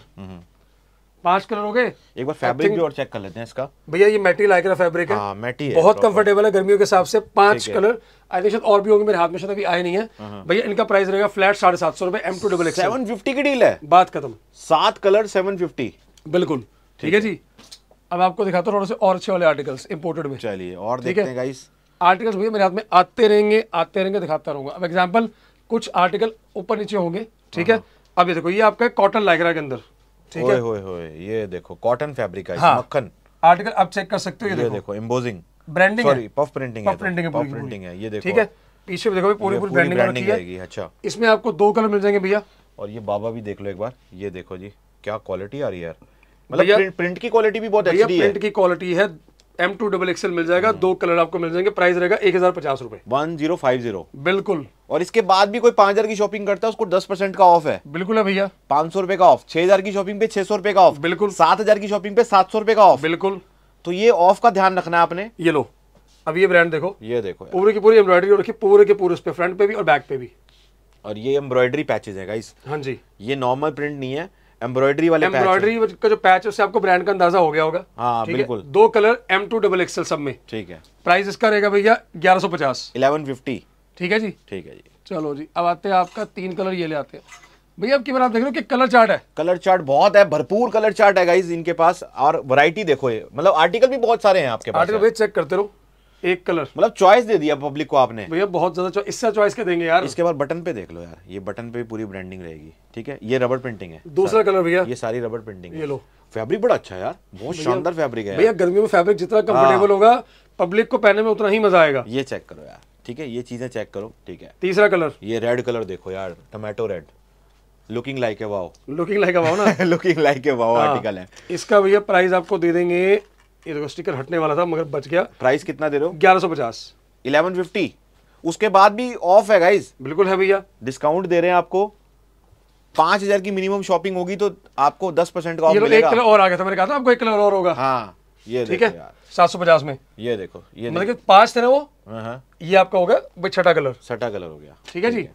पांच कलर हो गए एक बार फैब्रिक भी और चेक कर लेते हैं इसका भैया ये मैटी लाइक्रा फैब्रिक है हाँ, मैटी है बहुत कंफर्टेबल है गर्मियों के हिसाब से पांच कलर आई थिंक और भी होंगे मेरे हाथ में शायद अभी आए नहीं है हाँ, हाँ। भैया इनका प्राइस रहेगा फ्लैट साढ़े सात सौ रुपए M to double seven fifty की डील है बात खत्म सात कलर सेवन फिफ्टी बिल्कुल ठीक है जी अब आपको दिखाता हूँ थोड़ा से और अच्छे वाले आर्टिकल्स इम्पोर्टेड में चलिए और देखते हैं गाइस आर्टिकल्स भैया मेरे हाथ में आते रहेंगे आते रहेंगे दिखाता रहूंगा अब एग्जाम्पल कुछ आर्टिकल ऊपर नीचे होंगे ठीक है हाँ, अब ये देखो ये आपका कॉटन लाइग्रा के अंदर ठीक है होए होए ये देखो कॉटन फैब्रिक है हाँ, मक्खन आर्टिकल आप चेक कर सकते हो ये, ये देखो, देखो embossing branding sorry puff printing है प्रिंटिंग है पफ प्रिंटिंग तो है ये देखो ठीक है पीछे भी देखो पूरी पूरी ब्रांडिंग आएगी अच्छा इसमें आपको दो कलर मिल जाएंगे भैया और ये बाबा भी देख लो एक बार ये देखो जी क्या क्वालिटी आ रही है मतलब प्रिंट की क्वालिटी भी बहुत अच्छी है प्रिंट की क्वालिटी है एम टू डबल एक्सएल मिल जाएगा दो कलर आपको मिल जाएंगे प्राइस रहेगा एक हजार पचास रुपए वन जीरो फाइव जीरो बिल्कुल और इसके बाद भी कोई पांच हजार की शॉपिंग करता है उसको दस परसेंट का ऑफ है बिल्कुल है भैया पांच सौ रुपए का ऑफ छह हजार की शॉपिंग पे छह सौ रुपए का ऑफ बिल्कुल सात हजार की शॉपिंग पे सात सौ रुपए का ऑफ बिल्कुल तो ये ऑफ का ध्यान रखना है आपने ये लो अब ये ब्रांड देखो ये देखो पूरे की पूरी एम्ब्रॉयडरी रखी पूरे के पूरे उस पर फ्रंट पे भी और बैक पे भी और ये एम्ब्रॉयडरी पैचेज है हाँ जी ये नॉर्मल प्रिंट नहीं है एम्ब्रॉयडरी वाले एम्ब्रॉयडरी का जो पैच है आपको ब्रांड का अंदाजा हो गया होगा हाँ बिल्कुल दो colour M to double XL सब में ठीक है प्राइस इसका रहेगा भैया ग्यारह सौ पचास इलेवन फिफ्टी ठीक है जी ठीक है जी चलो जी अब आते हैं आपका तीन कलर ये ले आते हैं भैया आपकी बार आप देख रहे हो कि कलर चार्ट है कलर चार्ट बहुत है भरपूर कलर चार्ट है गाइज इनके पास और वैरायटी देखो ये मतलब आर्टिकल भी बहुत सारे हैं आपके पास आर्टिकल चेक करते रहो एक कलर मतलब चॉइस दे दिया पब्लिक को आपने भैया बहुत ज्यादा इससे चॉइस के देंगे यार इसके बाद बटन पे देख लो यार ये बटन पे भी पूरी ब्रांडिंग रहेगी ठीक है ये रबर प्रिंटिंग है दूसरा कलर भैया ये सारी रबर प्रिंटिंग ये लो फैब्रिक बड़ा अच्छा यार बहुत शानदार फैब्रिक है भैया गर्मियों में फैब्रिक जितना कंफर्टेबल हाँ। होगा पब्लिक को पहनने में उतना ही मजा आएगा ये चेक करो यार ठीक है ये चीजें चेक करो ठीक है तीसरा कलर ये रेड कलर देखो यार tomato red looking like a wow looking like a wow ना looking like a wow article है इसका भैया प्राइस आपको दे देंगे ये देखो स्टिकर हटने वाला था मगर बच गया प्राइस कितना दे रहे हो ग्यारह सौ पचास इलेवन फिफ्टी उसके बाद भी ऑफ है गाइज बिल्कुल है भैया डिस्काउंट दे रहे हैं आपको पांच हजार की मिनिमम शॉपिंग होगी तो आपको दस परसेंट का ऑफ एक कलर और आ गया था मैंने कहा था आपको एक कलर और होगा हाँ ये ठीक है सात सौ पचास में ये देखो ये मतलब पांच थे ना वो हाँ, हाँ। ये आपका हो गया छठा कलर छठा कलर हो गया ठीक है जी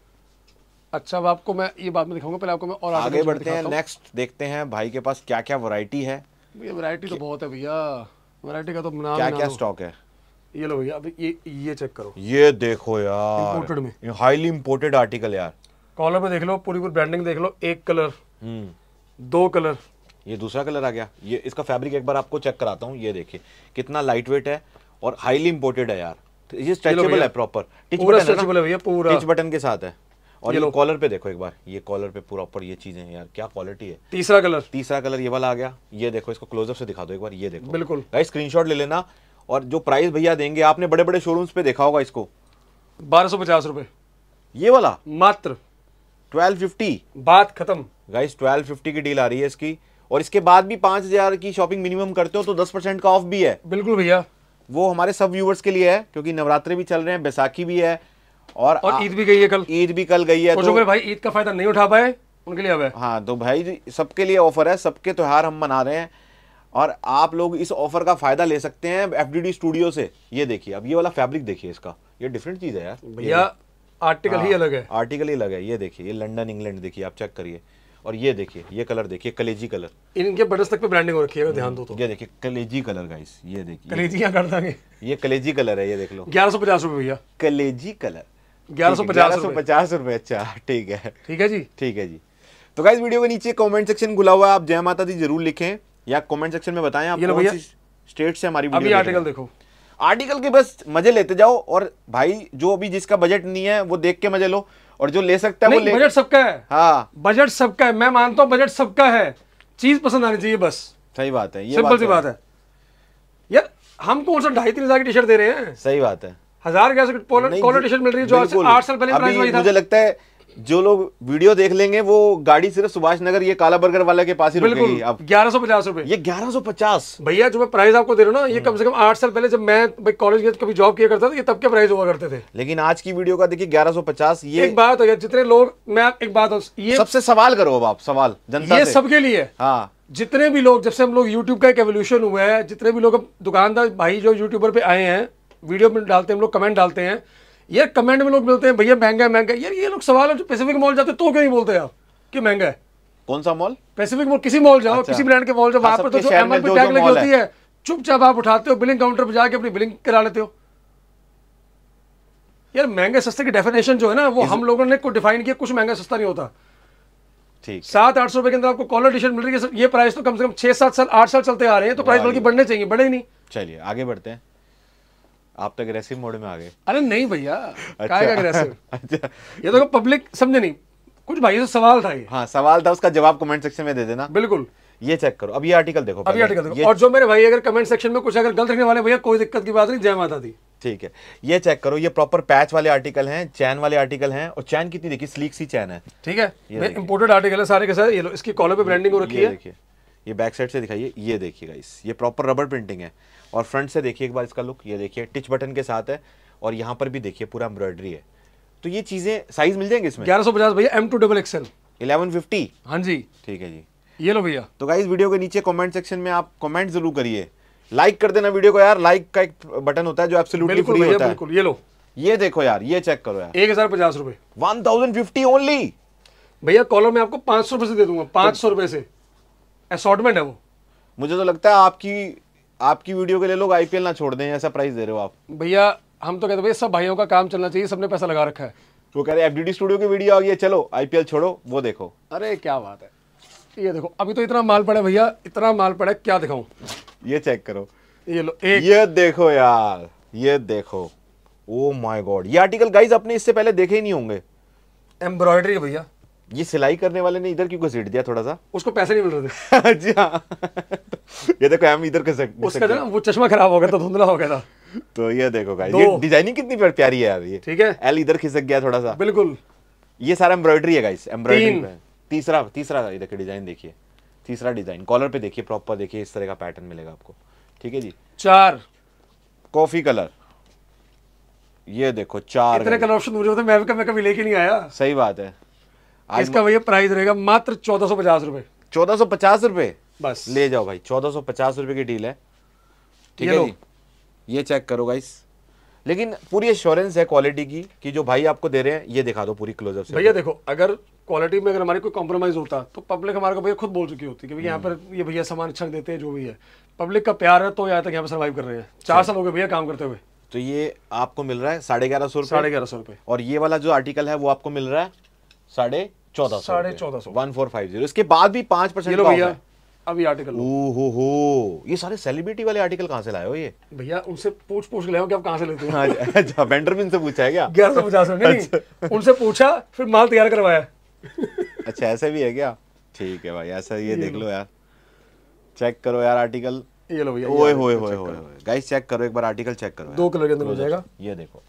अच्छा अब आपको मैं ये बात में दिखाऊंगा पहले आपको मैं और आगे बढ़ते हैं नेक्स्ट देखते हैं भाई के पास क्या क्या वैरायटी है भैया वैरायटी तो बहुत है भैया वैरायटी का तो बना क्या क्या स्टॉक है ये लो भैया अभी ये ये चेक करो ये देखो यार इंपोर्टेड में हाईली इंपोर्टेड आर्टिकल यार कॉलर में देख लो पूरी पूरी ब्रांडिंग देख लो एक कलर हम्म दो कलर ये दूसरा कलर आ गया ये इसका फैब्रिक एक बार आपको चेक कराता हूँ ये देखिए कितना लाइट वेट है और हाईली इंपोर्टेड है यार तो ये स्ट्रेचेबल है प्रॉपर टिच बटन है भैया पूरा टिच बटन के साथ है और ये, ये कॉलर पे देखो एक बार ये कॉलर पे प्रॉपर ये चीजें हैं यार क्या क्वालिटी है तीसरा कलर तीसरा कलर ये वाला आ गया ये देखो इसको क्लोजअप से दिखा दो एक बार ये देखो बिल्कुल भाई स्क्रीनशॉट ले लेना और जो प्राइस भैया देंगे आपने बड़े बड़े शोरूम्स पे देखा होगा इसको बारह सौ पचास रुपए ये वाला मात्र ट्वेल्व फिफ्टी बात खत्म गाइस ट्वेल्व फिफ्टी की डील आ रही है इसकी और इसके बाद भी पांच हजार की शॉपिंग मिनिमम करते हो तो दस परसेंट का ऑफ भी है बिल्कुल भैया वो हमारे सब व्यूवर्स के लिए है क्योंकि नवरात्रे भी चल रहे हैं बैसाखी भी है और, और ईद भी गई है कल ईद भी कल गई है तो, भाई ईद का फायदा नहीं उठा पाए उनके लिए अब हाँ तो भाई सबके लिए ऑफर है सबके त्यौहार हम मना रहे हैं और आप लोग इस ऑफर का फायदा ले सकते हैं एफ स्टूडियो से ये देखिए अब ये वाला फैब्रिक देखिए इसका ये डिफरेंट चीज है यार भैया आर्टिकल ही हाँ, अलग है आर्टिकल ही अलग है ये देखिए ये लंडन इंग्लैंड देखिए आप चेक करिए और ये देखिए ये कलर देखिए कलेजी कलर इनके बटस तक पे ब्रांडिंग हो रखी है ध्यान दो तो ये देखिए कलेजी कलर गाइस ये देखिए कलेजी क्या कर देंगे ये कलेजी कलर है ये देख लो ग्यारह सौ पचास रुपये भैया कलेजी कलर ग्यारह सौ पचास सौ पचास रुपए अच्छा ठीक है ठीक है जी ठीक है जी तो गाइज वीडियो के नीचे कमेंट सेक्शन खुला हुआ है आप जय माता दी जरूर लिखें या कमेंट सेक्शन में बताएं आप कौन सी स्टेट से हमारी अभी आर्टिकल देखो आर्टिकल के बस मजे लेते जाओ और भाई जो अभी जिसका बजट नहीं है वो देख के मजे लो और जो ले सकता है वो ले बजट सबका है हाँ बजट सबका है मैं मानता हूँ बजट सबका है चीज पसंद आनी चाहिए बस सही बात है ये सिंपल सी बात है यार हम कौन सा ढाई तीन हजार की टी शर्ट दे रहे हैं सही बात है हजार के मिल रही है जो आठ साल पहले प्राइस वही था मुझे लगता है जो लोग वीडियो देख लेंगे वो गाड़ी सिर्फ सुभाष नगर ये काला बर्गर वाले के पास ही गई अब ग्यारह सौ पचास रुपए ये ग्यारह सौ पचास भैया जो मैं प्राइस आपको दे रहा हूँ ना ये कम से कम आठ साल पहले जब मैं भाई कॉलेज गया कभी जॉब किया करता था ये तब के प्राइस हुआ करते थे लेकिन आज की वीडियो का देखिए ग्यारह सौ पचास ये एक बात है जितने लोग मैं एक बात ये सबसे सवाल करो अब आप सवाल जनता ये सबके लिए हाँ जितने भी लोग जब से हम लोग यूट्यूब का एक एवोल्यूशन हुआ है जितने भी लोग दुकानदार भाई जो यूट्यूबर पे आए हैं वीडियो में डालते हैं हम लोग कमेंट डालते हैं यार कमेंट में लोग बोलते हैं भैया महंगा है महंगा यार ये लोग सवाल है जो पैसिफिक मॉल जाते तो क्यों नहीं बोलते आप कि महंगा है कौन सा मॉल पैसिफिक मॉल किसी मॉल जाओ अच्छा। किसी ब्रांड के मॉल जाओ वहां हाँ, पर तो एम आर पे टैग लगी होती है चुपचाप आप उठाते हो बिलिंग काउंटर पर जाके अपनी बिलिंग करा लेते हो यार महंगे सस्ते की डेफिनेशन जो है ना वो हम लोगों ने कुछ डिफाइन किया कुछ महंगा सस्ता नहीं होता ठीक सात आठ सौ रुपए के अंदर आपको कॉलर टी शर्ट मिल रही है ये प्राइस तो कम से कम छह सात साल आठ साल चलते आ रहे हैं तो प्राइस बल्कि बढ़ने चाहिए बढ़े ही नहीं चलिए आगे बढ़ते हैं आप तो अग्रेसिव मोड में आ गए अरे नहीं भैया अच्छा अग्रेसिव अच्छा ये तो पब्लिक समझे नहीं कुछ भाई तो सवाल था ये हाँ सवाल था उसका जवाब कमेंट सेक्शन में दे देना बिल्कुल ये चेक करो अब ये आर्टिकल देखो अब ये आर्टिकल देखो ये... और जो मेरे भाई अगर कमेंट सेक्शन में कुछ अगर गलत रखने वाले भैया कोई दिक्कत की बात नहीं जय माता दी ठीक है ये चेक करो ये प्रॉपर पैच वाले आर्टिकल हैं चैन वाले आर्टिकल हैं और चैन कितनी देखिए स्लीक सी चैन है ठीक है इंपोर्टेड आर्टिकल है सारे के साथ ये लो इसकी कॉलर पे ब्रांडिंग हो रखी है देखिए ये बैक साइड से दिखाइए ये देखिए गाइस ये प्रॉपर रबर प्रिंटिंग है और फ्रंट से देखिए एक बार इसका लुक ये देखिए टिच बटन के साथ है और यहाँ पर भी देखिए पूरा एम्ब्रॉयडरी है तो ये चीज़ें साइज मिल जाएंगे इसमें ग्यारह सौ पचास भैया M to double XL eleven fifty हाँ जी ठीक है जी ये लो भैया तो गाइज वीडियो के नीचे कमेंट सेक्शन में आप कमेंट जरूर करिए लाइक कर देना वीडियो को यार लाइक का एक बटन होता है जो एब्सोल्युटली फ्री होता है ये लो ये देखो यार ये चेक करो यार एक हजार पचास रूपए वन थाउजेंड फिफ्टी ओनली भैया कॉलर में आपको पांच सौ रुपए से दे दूंगा पांच सौ रुपए से असॉर्टमेंट है वो मुझे तो लगता है आपकी आपकी वीडियो के लिए लोग आईपीएल ना छोड़ दें ऐसा प्राइस दे रहे हो आप भैया हम तो कहते भैया सब भाइयों का काम चलना चाहिए सबने पैसा लगा रखा है वो कह रहे एफडीडी स्टूडियो की वीडियो आ गई है चलो आईपीएल छोड़ो वो देखो अरे क्या बात है ये देखो अभी तो इतना माल पड़ा भैया इतना माल पड़ा क्या दिखाऊ ये चेक करो ये लो एक ये देखो यार ये देखो ओ माय गॉड ये आर्टिकल गाइज अपने इससे पहले देखे ही नहीं होंगे एम्ब्रॉयडरी भैया ये सिलाई करने वाले ने इधर क्यों घसीट दिया थोड़ा सा उसको पैसे नहीं मिल रहे थे जी हाँ ये देखो हम इधर कर उसका ना वो चश्मा खराब हो गया था धुंधला हो गया था तो ये देखो गाइस ये डिजाइनिंग कितनी प्यारी है यार ये ठीक है एल इधर खिसक गया थोड़ा सा बिल्कुल ये सारा एम्ब्रॉयडरी है गाइस एम्ब्रॉयडरी तीसरा तीसरा ये देखिए डिजाइन देखिए तीसरा डिजाइन कॉलर पे देखिए प्रॉपर देखिए इस तरह का पैटर्न मिलेगा आपको ठीक है जी चार कॉफी कलर ये देखो चार इतने कलर ऑप्शन मुझे मैं कभी लेके नहीं आया सही बात है इसका भैया प्राइस रहेगा मात्र चौदह सौ पचास रुपए चौदह सौ पचास रुपए बस ले जाओ भाई चौदह सौ पचास रुपए की डील है ठीक है ये चेक करो गाइस लेकिन पूरी एश्योरेंस है क्वालिटी की कि जो भाई आपको दे रहे हैं ये दिखा दो पूरी क्लोजअप से भैया देखो अगर क्वालिटी में अगर हमारे कोई कॉम्प्रोमाइज होता तो पब्लिक हमारे को भैया खुद बोल चुकी होती कि भैया यहाँ हम्म। पर ये भैया सामान अच्छा देते हैं जो भी है पब्लिक का प्यार है तो यहाँ तक यहाँ पर सर्वाइव कर रहे हैं चार साल हो गए भैया काम करते हुए तो ये आपको मिल रहा है साढ़े ग्यारह सौ साढ़े ग्यारह सौ रुपये और ये वाला जो आर्टिकल है वो आपको मिल रहा है साढ़े चौदह साढ़े चौदह सौ वन फोर फाइव जीरो इसके बाद भी पांच परसेंट भैया अभी आर्टिकल ओहो हो ये सारे सेलिब्रिटी वाले आर्टिकल कहाँ से लाए हो ये भैया उनसे पूछ पूछ आप कहाँ से लेते अच्छा, अच्छा पूछा है क्या ग्यारह सौ पचास अच्छा। उनसे पूछा फिर माल तैयार करवाया अच्छा ऐसे भी है क्या ठीक है भाई ऐसा ये देख लो यार चेक करो यार आर्टिकल ये लो भैया ओए होए होए होए गाइस चेक करो एक बार आर्टिकल चेक करो दो कलर के अंदर हो जाएगा ये देखो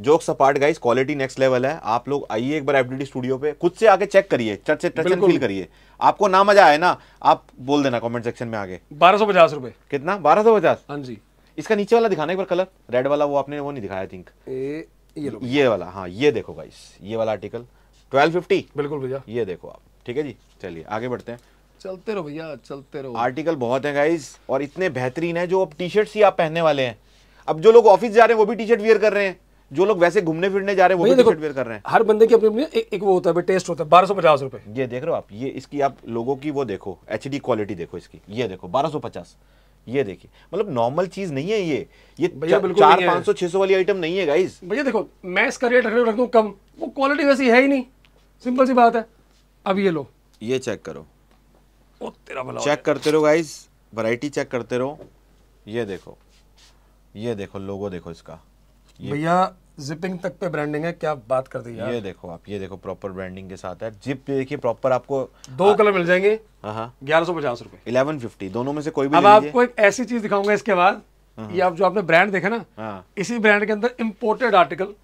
जोक सपाट गाइस क्वालिटी नेक्स्ट लेवल है आप लोग आइए एक बार एफडीडी स्टूडियो पे खुद से आके चेक करिए चट से टच फील करिए आपको ना मजा आए ना आप बोल देना कमेंट सेक्शन में आगे बारह सौ पचास रुपए कितना बारह सौ पचास हाँ जी इसका नीचे वाला दिखाना एक बार कलर रेड वाला वो आपने वो नहीं दिखाया थिंक ये ये वाला हाँ ये देखो गाइस ये वाला आर्टिकल ट्वेल्व फिफ्टी बिल्कुल भैया ये देखो आप ठीक है जी चलिए आगे बढ़ते हैं चलते रहो भैया चलते रहो आर्टिकल बहुत है गाइज और इतने बेहतरीन है जो अब टी शर्ट ही आप पहनने वाले हैं अब जो लोग ऑफिस जा रहे हैं वो भी टी शर्ट वेयर कर रहे हैं जो लोग वैसे घूमने फिरने जा रहे हैं वो भी तो देखो, कर रहे हैं हर बंदे की अपनी एक, एक वो होता है टेस्ट होता है बारह सौ पचास रुपए ये देख रहे हो आप ये इसकी आप लोगों की वो देखो एच क्वालिटी देखो इसकी ये देखो बारह सौ पचास ये देखिए मतलब नॉर्मल चीज नहीं है ये ये चार पांच सौ छह सौ वाली आइटम नहीं है गाइस भैया देखो मैं इसका रेट रख रख दू कम वो क्वालिटी वैसी है ही नहीं सिंपल सी बात है अब ये लो ये चेक करो ओ तेरा भला चेक करते रहो गाइस वैरायटी चेक करते रहो ये देखो ये देखो लोगो देखो इसका भैया जिपिंग तक पे ब्रांडिंग है क्या बात कर दी ये देखो आप ये देखो प्रॉपर ब्रांडिंग के साथ है जिप पे देखिए प्रॉपर आपको दो आ, हाँ। कलर मिल जाएंगे हाँ, हाँ। ग्यारह सौ पचास रूपए इलेवन फिफ्टी दोनों में से कोई भी अब आपको एक ऐसी चीज दिखाऊंगा इसके बाद ये आप जो आपने ब्रांड देखा ना इसी ब्रांड के अंदर इम्पोर्टेड आर्टिकल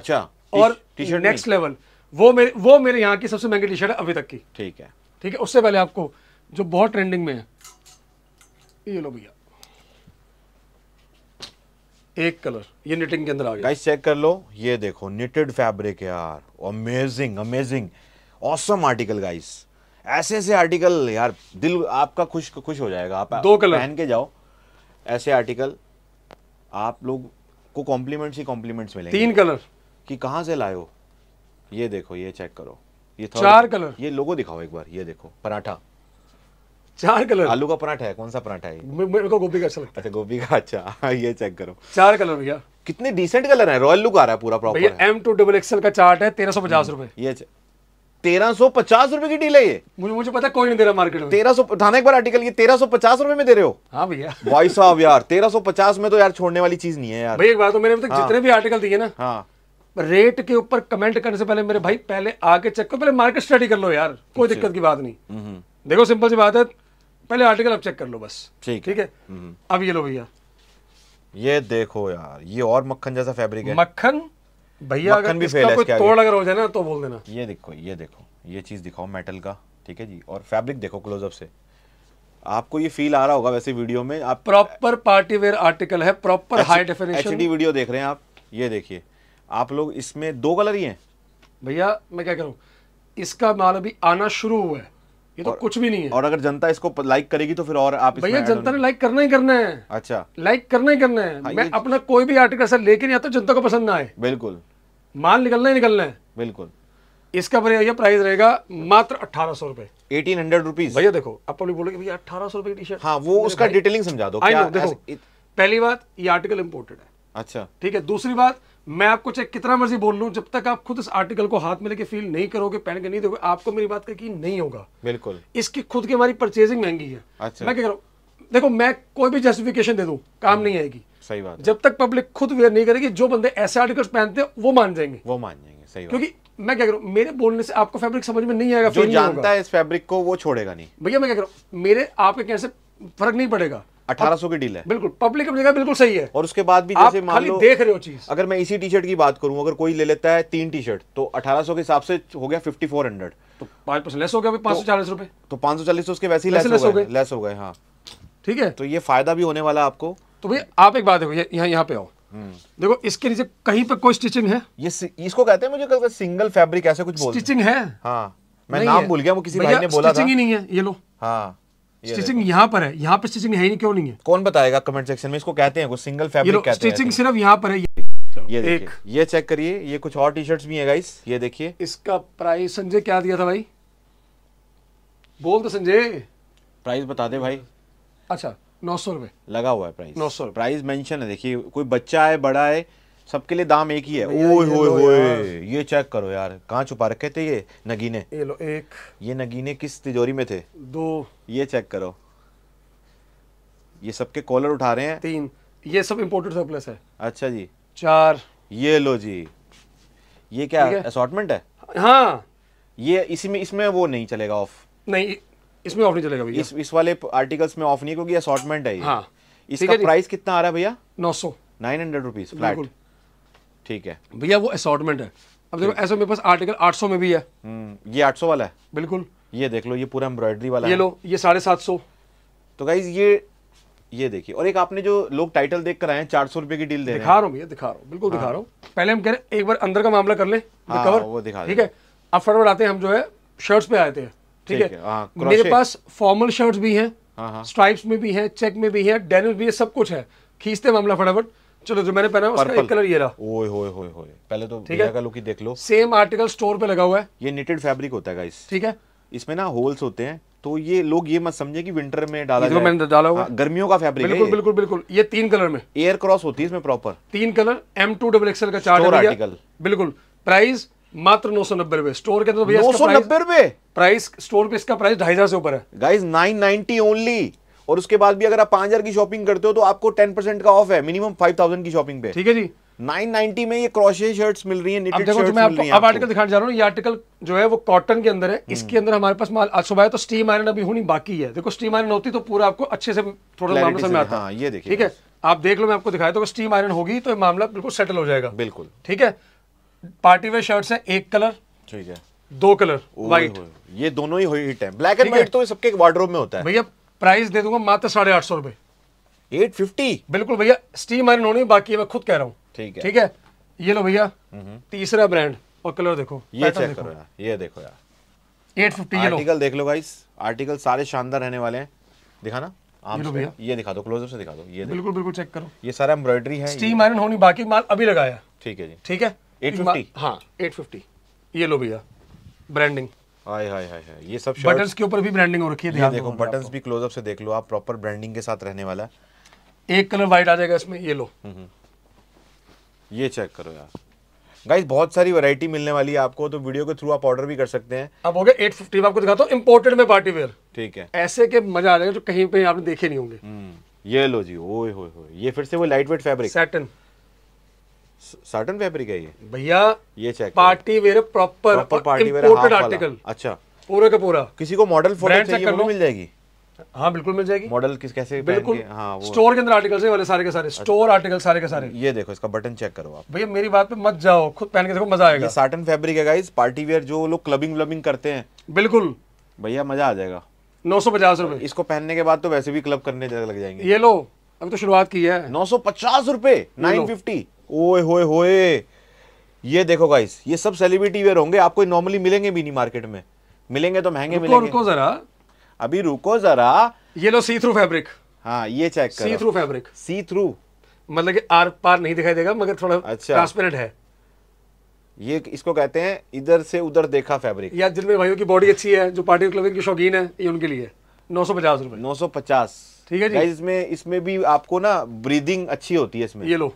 अच्छा और टी शर्ट नेक्स्ट लेवल वो मेरे वो मेरे यहाँ की सबसे महंगी टी शर्ट है अभी तक की ठीक है ठीक है उससे पहले आपको जो बहुत ट्रेंडिंग में है ये लो भैया एक कलर ये निटिंग के अंदर आ गया चेक कर लो ये देखो निटेड फैब्रिक यार amazing amazing awesome article guys ऐसे ऐसे आर्टिकल यार दिल आपका खुश खुश हो जाएगा आप दो कलर पहन के जाओ ऐसे आर्टिकल आप लोग को कॉम्प्लीमेंट्स ही कॉम्प्लीमेंट्स मिलेंगे तीन कलर कि कहाँ से लाए हो ये देखो ये चेक करो ये चार कलर ये लोगो दिखाओ एक बार ये देखो पराठा चार कलर आलू का पराठा है कौन सा पराठा है मेरे को गोभी का अच्छा लगता है अच्छा, गोभी का अच्छा हाँ, ये चेक करो चार कलर भैया कितने डिसेंट कलर है रॉयल लुक आ रहा है पूरा proper M to double XL का चार्ट है तेरह सौ पचास हम्म, रुपए ये तेरह सौ पचास रुपए की डील है ये मुझे मुझे पता कोई नहीं दे रहा मार्केट में तेरह सौ थाना एक बार आर्टिकल ये तेरह सौ पचास रुपए में दे रहे हो हाँ भैया भाई साहब यार तेरह सौ पचास में तो यार छोड़ने वाली चीज नहीं है यार भाई एक बात तो मेरे तक तो हाँ। जितने भी आर्टिकल दिए ना हाँ रेट के ऊपर कमेंट करने से पहले मेरे भाई पहले आके चेक करो पहले मार्केट स्टडी कर लो यार कोई अच्छा। दिक्कत की बात नहीं हम्म, हम्म। देखो सिंपल सी बात है पहले आर्टिकल आप चेक कर लो बस ठीक ठीक है हम्म। अब ये लो भैया ये देखो यार ये और मक्खन जैसा फैब्रिक है मक्खन भैया अगर भी इसका कोई तोड़ अगर हो जाए ना तो बोल देना ये देखो ये देखो ये चीज़ दिखाओ मेटल का ठीक है जी और फैब्रिक देखो क्लोजअप से आपको ये फील आ रहा होगा वैसे वीडियो में आप प्रॉपर पार्टी वेयर आर्टिकल है proper high definition HD video देख रहे हैं आप ये देखिए आप लोग इसमें दो कलर ही हैं भैया मैं क्या करूँ इसका माल अभी आना शुरू हुआ है ये तो कुछ भी नहीं है और अगर जनता इसको लाइक करेगी तो फिर और आप भैया जनता ने लाइक करना ही करना है अच्छा लाइक करना ही करना है हाँ, मैं अपना कोई भी आर्टिकल सर लेके नहीं आता जनता को पसंद ना आए बिल्कुल माल निकलना ही निकलना है बिल्कुल इसका भैया प्राइस रहेगा मात्र अठारह सौ रुपए एटीन हंड्रेड रुपीज भैया देखो आप पब्लिक बोलोगे भैया अठारह सौ रुपये टी शर्ट हाँ वो उसका डिटेलिंग समझा दो देखो पहली बात ये आर्टिकल इम्पोर्टेड है अच्छा ठीक है दूसरी बात मैं आपको चाहे कितना मर्जी बोल लूँ जब तक आप खुद इस आर्टिकल को हाथ में लेके फील नहीं करोगे पहन के नहीं दोगे आपको मेरी बात का नहीं होगा बिल्कुल इसकी खुद की हमारी परचेजिंग महंगी है अच्छा मैं क्या करूँ देखो मैं कोई भी जस्टिफिकेशन दे दूँ काम नहीं आएगी सही बात जब तक पब्लिक खुद वेयर नहीं करेगी जो बंदे ऐसे आर्टिकल्स पहनते हैं वो मान जाएंगे वो मान जाएंगे सही क्योंकि मैं क्या करूँ मेरे बोलने से आपको फैब्रिक समझ में नहीं आएगा जो जानता है इस फैब्रिक को वो छोड़ेगा नहीं भैया मैं क्या करूँ मेरे आपके कहने से फर्क नहीं पड़ेगा अठारह सौ की डील है बिल्कुल पब्लिक जगह बिल्कुल सही है और उसके बाद भी जैसे मान लो देख रहे हो चीज अगर मैं इसी टी शर्ट की बात करूं अगर कोई ले लेता है तीन टी शर्ट तो अठारह सौ के हिसाब से हो गया फिफ्टी फोर हंड्रेड तो पांच परसेंट लेस हो गया पांच सौ तो चालीस रुपए तो पांच सौ चालीस तो उसके वैसे ही लेस हो गए लेस हो गए हाँ ठीक है तो ये फायदा भी होने वाला आपको तो भैया आप एक बात है यहाँ यहाँ पे आओ हम्म। देखो इसके नीचे कहीं पे कोई स्टिचिंग है ये इसको कहते हैं मुझे सिंगल फैब्रिक ऐसा कुछ स्टिचिंग है हाँ मैं नाम भूल गया वो किसी भाई ने बोला स्टिचिंग ही नहीं है ये लो हाँ स्टिचिंग यहाँ पर है यहाँ पे स्टिचिंग है ही क्यों नहीं है कौन बताएगा कमेंट सेक्शन में इसको कहते हैं कुछ सिंगल फैब्रिक स्टिचिंग सिर्फ यहाँ पर है ये एक ये चेक करिए ये कुछ और टी शर्ट्स भी है गाइस ये देखिए इसका प्राइस संजय क्या दिया था भाई बोल तो संजय प्राइस बता दे भाई अच्छा नौ सौ रुपए लगा हुआ है प्राइस नौ सौ प्राइस मेंशन है देखिए कोई बच्चा है बड़ा है सबके लिए दाम एक ही है ओए होए होए ये चेक करो यार कहाँ छुपा रखे थे ये नगीने ये लो एक ये नगीने किस तिजोरी में थे दो ये चेक करो ये सबके कॉलर उठा रहे हैं तीन ये सब इम्पोर्टेड सरप्लस है अच्छा जी चार ये लो जी ये क्या असॉटमेंट है हाँ ये इसी में इसमें वो नहीं चलेगा ऑफ नहीं इसमें ऑफ नहीं चलेगा भैया इस, इस वाले आर्टिकल्स में ऑफ नहीं क्योंकि असॉटमेंट है ये हाँ इसका प्राइस कितना आ रहा है भैया नौ सौ नाइन हंड्रेड रुपीज फ्लैट ठीक है भैया वो असॉर्टमेंट है अब देखो ऐसा मेरे पास आर्टिकल 800 में भी है हम्म, ये 800 वाला है बिल्कुल ये देख लो ये पूरा एम्ब्रॉयडरी वाला ये लो ये साढ़े सात सौ तो गाइज ये ये देखिए और एक आपने जो लोग टाइटल देख कर आए हैं चार सौ रुपए की डील दे दिखा रहा हूँ भैया दिखा रहा हूँ बिल्कुल हाँ। दिखा रहा हूँ पहले हम कह रहे हैं एक बार अंदर का मामला कर ले हाँ, कवर वो दिखा ठीक है अब फटाफट आते हैं हम जो है शर्ट्स पे आए थे ठीक है हाँ, मेरे पास फॉर्मल शर्ट भी है स्ट्राइप्स हाँ, हाँ। में भी है चेक में भी है डेनिम भी है सब कुछ है खींचते मामला फटाफट चलो जो मैंने पहना उसका एक कलर ये रहा ओए होए होए होए पहले तो ठीक है का लुक ही देख लो सेम आर्टिकल स्टोर पे लगा हुआ है ये निटेड फैब्रिक होता है गाइस ठीक है इसमें ना होल्स होते हैं तो ये लोग ये मत समझे कि विंटर में डाला तो जाए। मैंने डाला हुआ हाँ, गर्मियों का फैब्रिक बिल्कुल बिल्कुल बिल्कुल ये तीन कलर में एयर क्रॉस होती है इसमें प्रॉपर तीन colour M to double XL का चार्ट आर्टिकल बिल्कुल प्राइस मात्र नौ सौ नब्बे रुपए स्टोर के अंदर तो नौ सौ नब्बे रुपए प्राइस स्टोर पे इसका प्राइस ढाई हजार से ऊपर है गाइज नाइन नाइनटी ओनली और उसके बाद भी अगर आप पांच की शॉपिंग करते हो तो आपको टेन का ऑफ है मिनिमम फाइव की शॉपिंग पे ठीक है जी 990 में ये क्रोशे शर्ट्स मिल रही हैं देखो जो मैं आपको अब आर्टिकल दिखाने जा रहा हूँ ये आर्टिकल जो है वो कॉटन के अंदर है हम्म। इसके अंदर हमारे पास माल सुबह तो स्टीम आयरन अभी होनी बाकी है देखो स्टीम आयरन होती तो पूरा आपको अच्छे से थोड़ा मामला समझ आता है हाँ, ये देखिए ठीक है आप देख लो मैं आपको दिखाया तो स्टीम आयरन होगी तो मामला बिल्कुल सेटल हो जाएगा बिल्कुल ठीक है पार्टी वेयर शर्ट्स है एक कलर ठीक है दो कलर व्हाइट ये दोनों ही हिट है ब्लैक एंड व्हाइट तो सबके वार्ड्रोब में होता है भैया प्राइस दे दूंगा मात्र साढ़े आठ सौ रुपए एट फिफ्टी बिल्कुल भैया स्टीम आयरन होनी बाकी मैं खुद कह रहा हूँ ठीक है ठीक है ये लो भैया हम्म। तीसरा ब्रांड और कलर देखो ये चेक करो यार ये देखो यार एट फिफ्टी आर्टिकल देख लो गाइस आर्टिकल सारे शानदार रहने वाले हैं दिखा ना ये, ये दिखा दो क्लोजर से दिखा दो ये बिल्कुल बिल्कुल चेक करो ये सारा एम्ब्रॉयडरी है स्टीम आयरन होनी बाकी माल अभी लगाया ठीक है जी ठीक है एट फिफ्टी हाँ एट फिफ्टी ये लो भैया ब्रांडिंग हाय हाय हाय ये सब बटन्स के ऊपर भी ब्रांडिंग हो रखी है देखो बटन्स भी क्लोजअप से देख लो आप प्रॉपर ब्रांडिंग के साथ रहने वाला एक कलर वाइट आ जाएगा इसमें ये लो हम्म, हम्म। ये चेक करो यार गाइस बहुत सारी वैरायटी मिलने वाली है आपको तो वीडियो के थ्रू आप ऑर्डर भी कर सकते हैं अब हो गया आपको दिखाता हूँ इम्पोर्टेड में पार्टी वेयर ठीक है ऐसे के मजा आ जाएगा जो कहीं पे आपने देखे नहीं होंगे हम्म, ये लो जी ओ हो ये फिर से वो light weight fabric satin satin fabric है ये भैया ये check party wear proper party wear article अच्छा पूरा का पूरा किसी को मॉडल फोटो चाहिए वो मिल जाएगी हाँ बिल्कुल मिल जाएगी मॉडल किस कैसे बिल्कुल हाँ, वो स्टोर के अंदर आर्टिकल्स है वाले सारे के सारे स्टोर अच्छा। आर्टिकल सारे के सारे ये देखो इसका बटन चेक करो आप भैया मेरी बात पे मत जाओ खुद पहन के देखो मजा आएगा साटन फैब्रिक है गाइस पार्टी वेयर जो लोग क्लबिंग व्लबिंग करते हैं बिल्कुल भैया मजा आ जाएगा नौ सौ पचास रूपए इसको पहनने के बाद तो वैसे भी क्लब करने लग जाएंगे ये लो अभी तो शुरुआत की है नौ सौ पचास रूपए नाइन फिफ्टी ओए होए होए ये देखो गाइस ये सब सेलिब्रिटी वेयर होंगे आपको नॉर्मली मिलेंगे भी नहीं मार्केट में मिलेंगे तो महंगे मिलेंगे रुको जरा अभी रुको जरा ये लो सी थ्रू फैब्रिक हाँ ये चेक करो see through fabric see through मतलब कि आर पार नहीं दिखाई देगा मगर थोड़ा अच्छा ट्रांसपेरेंट है ये इसको कहते हैं इधर से उधर देखा फैब्रिक या जिनमे भाइयों की बॉडी अच्छी है जो पार्टी क्लबिंग की शौकीन है ये उनके लिए नौ सौ पचास रूपए नौ सौ पचास ठीक है जी इसमें इसमें भी आपको ना ब्रीदिंग अच्छी होती है इसमें ये लो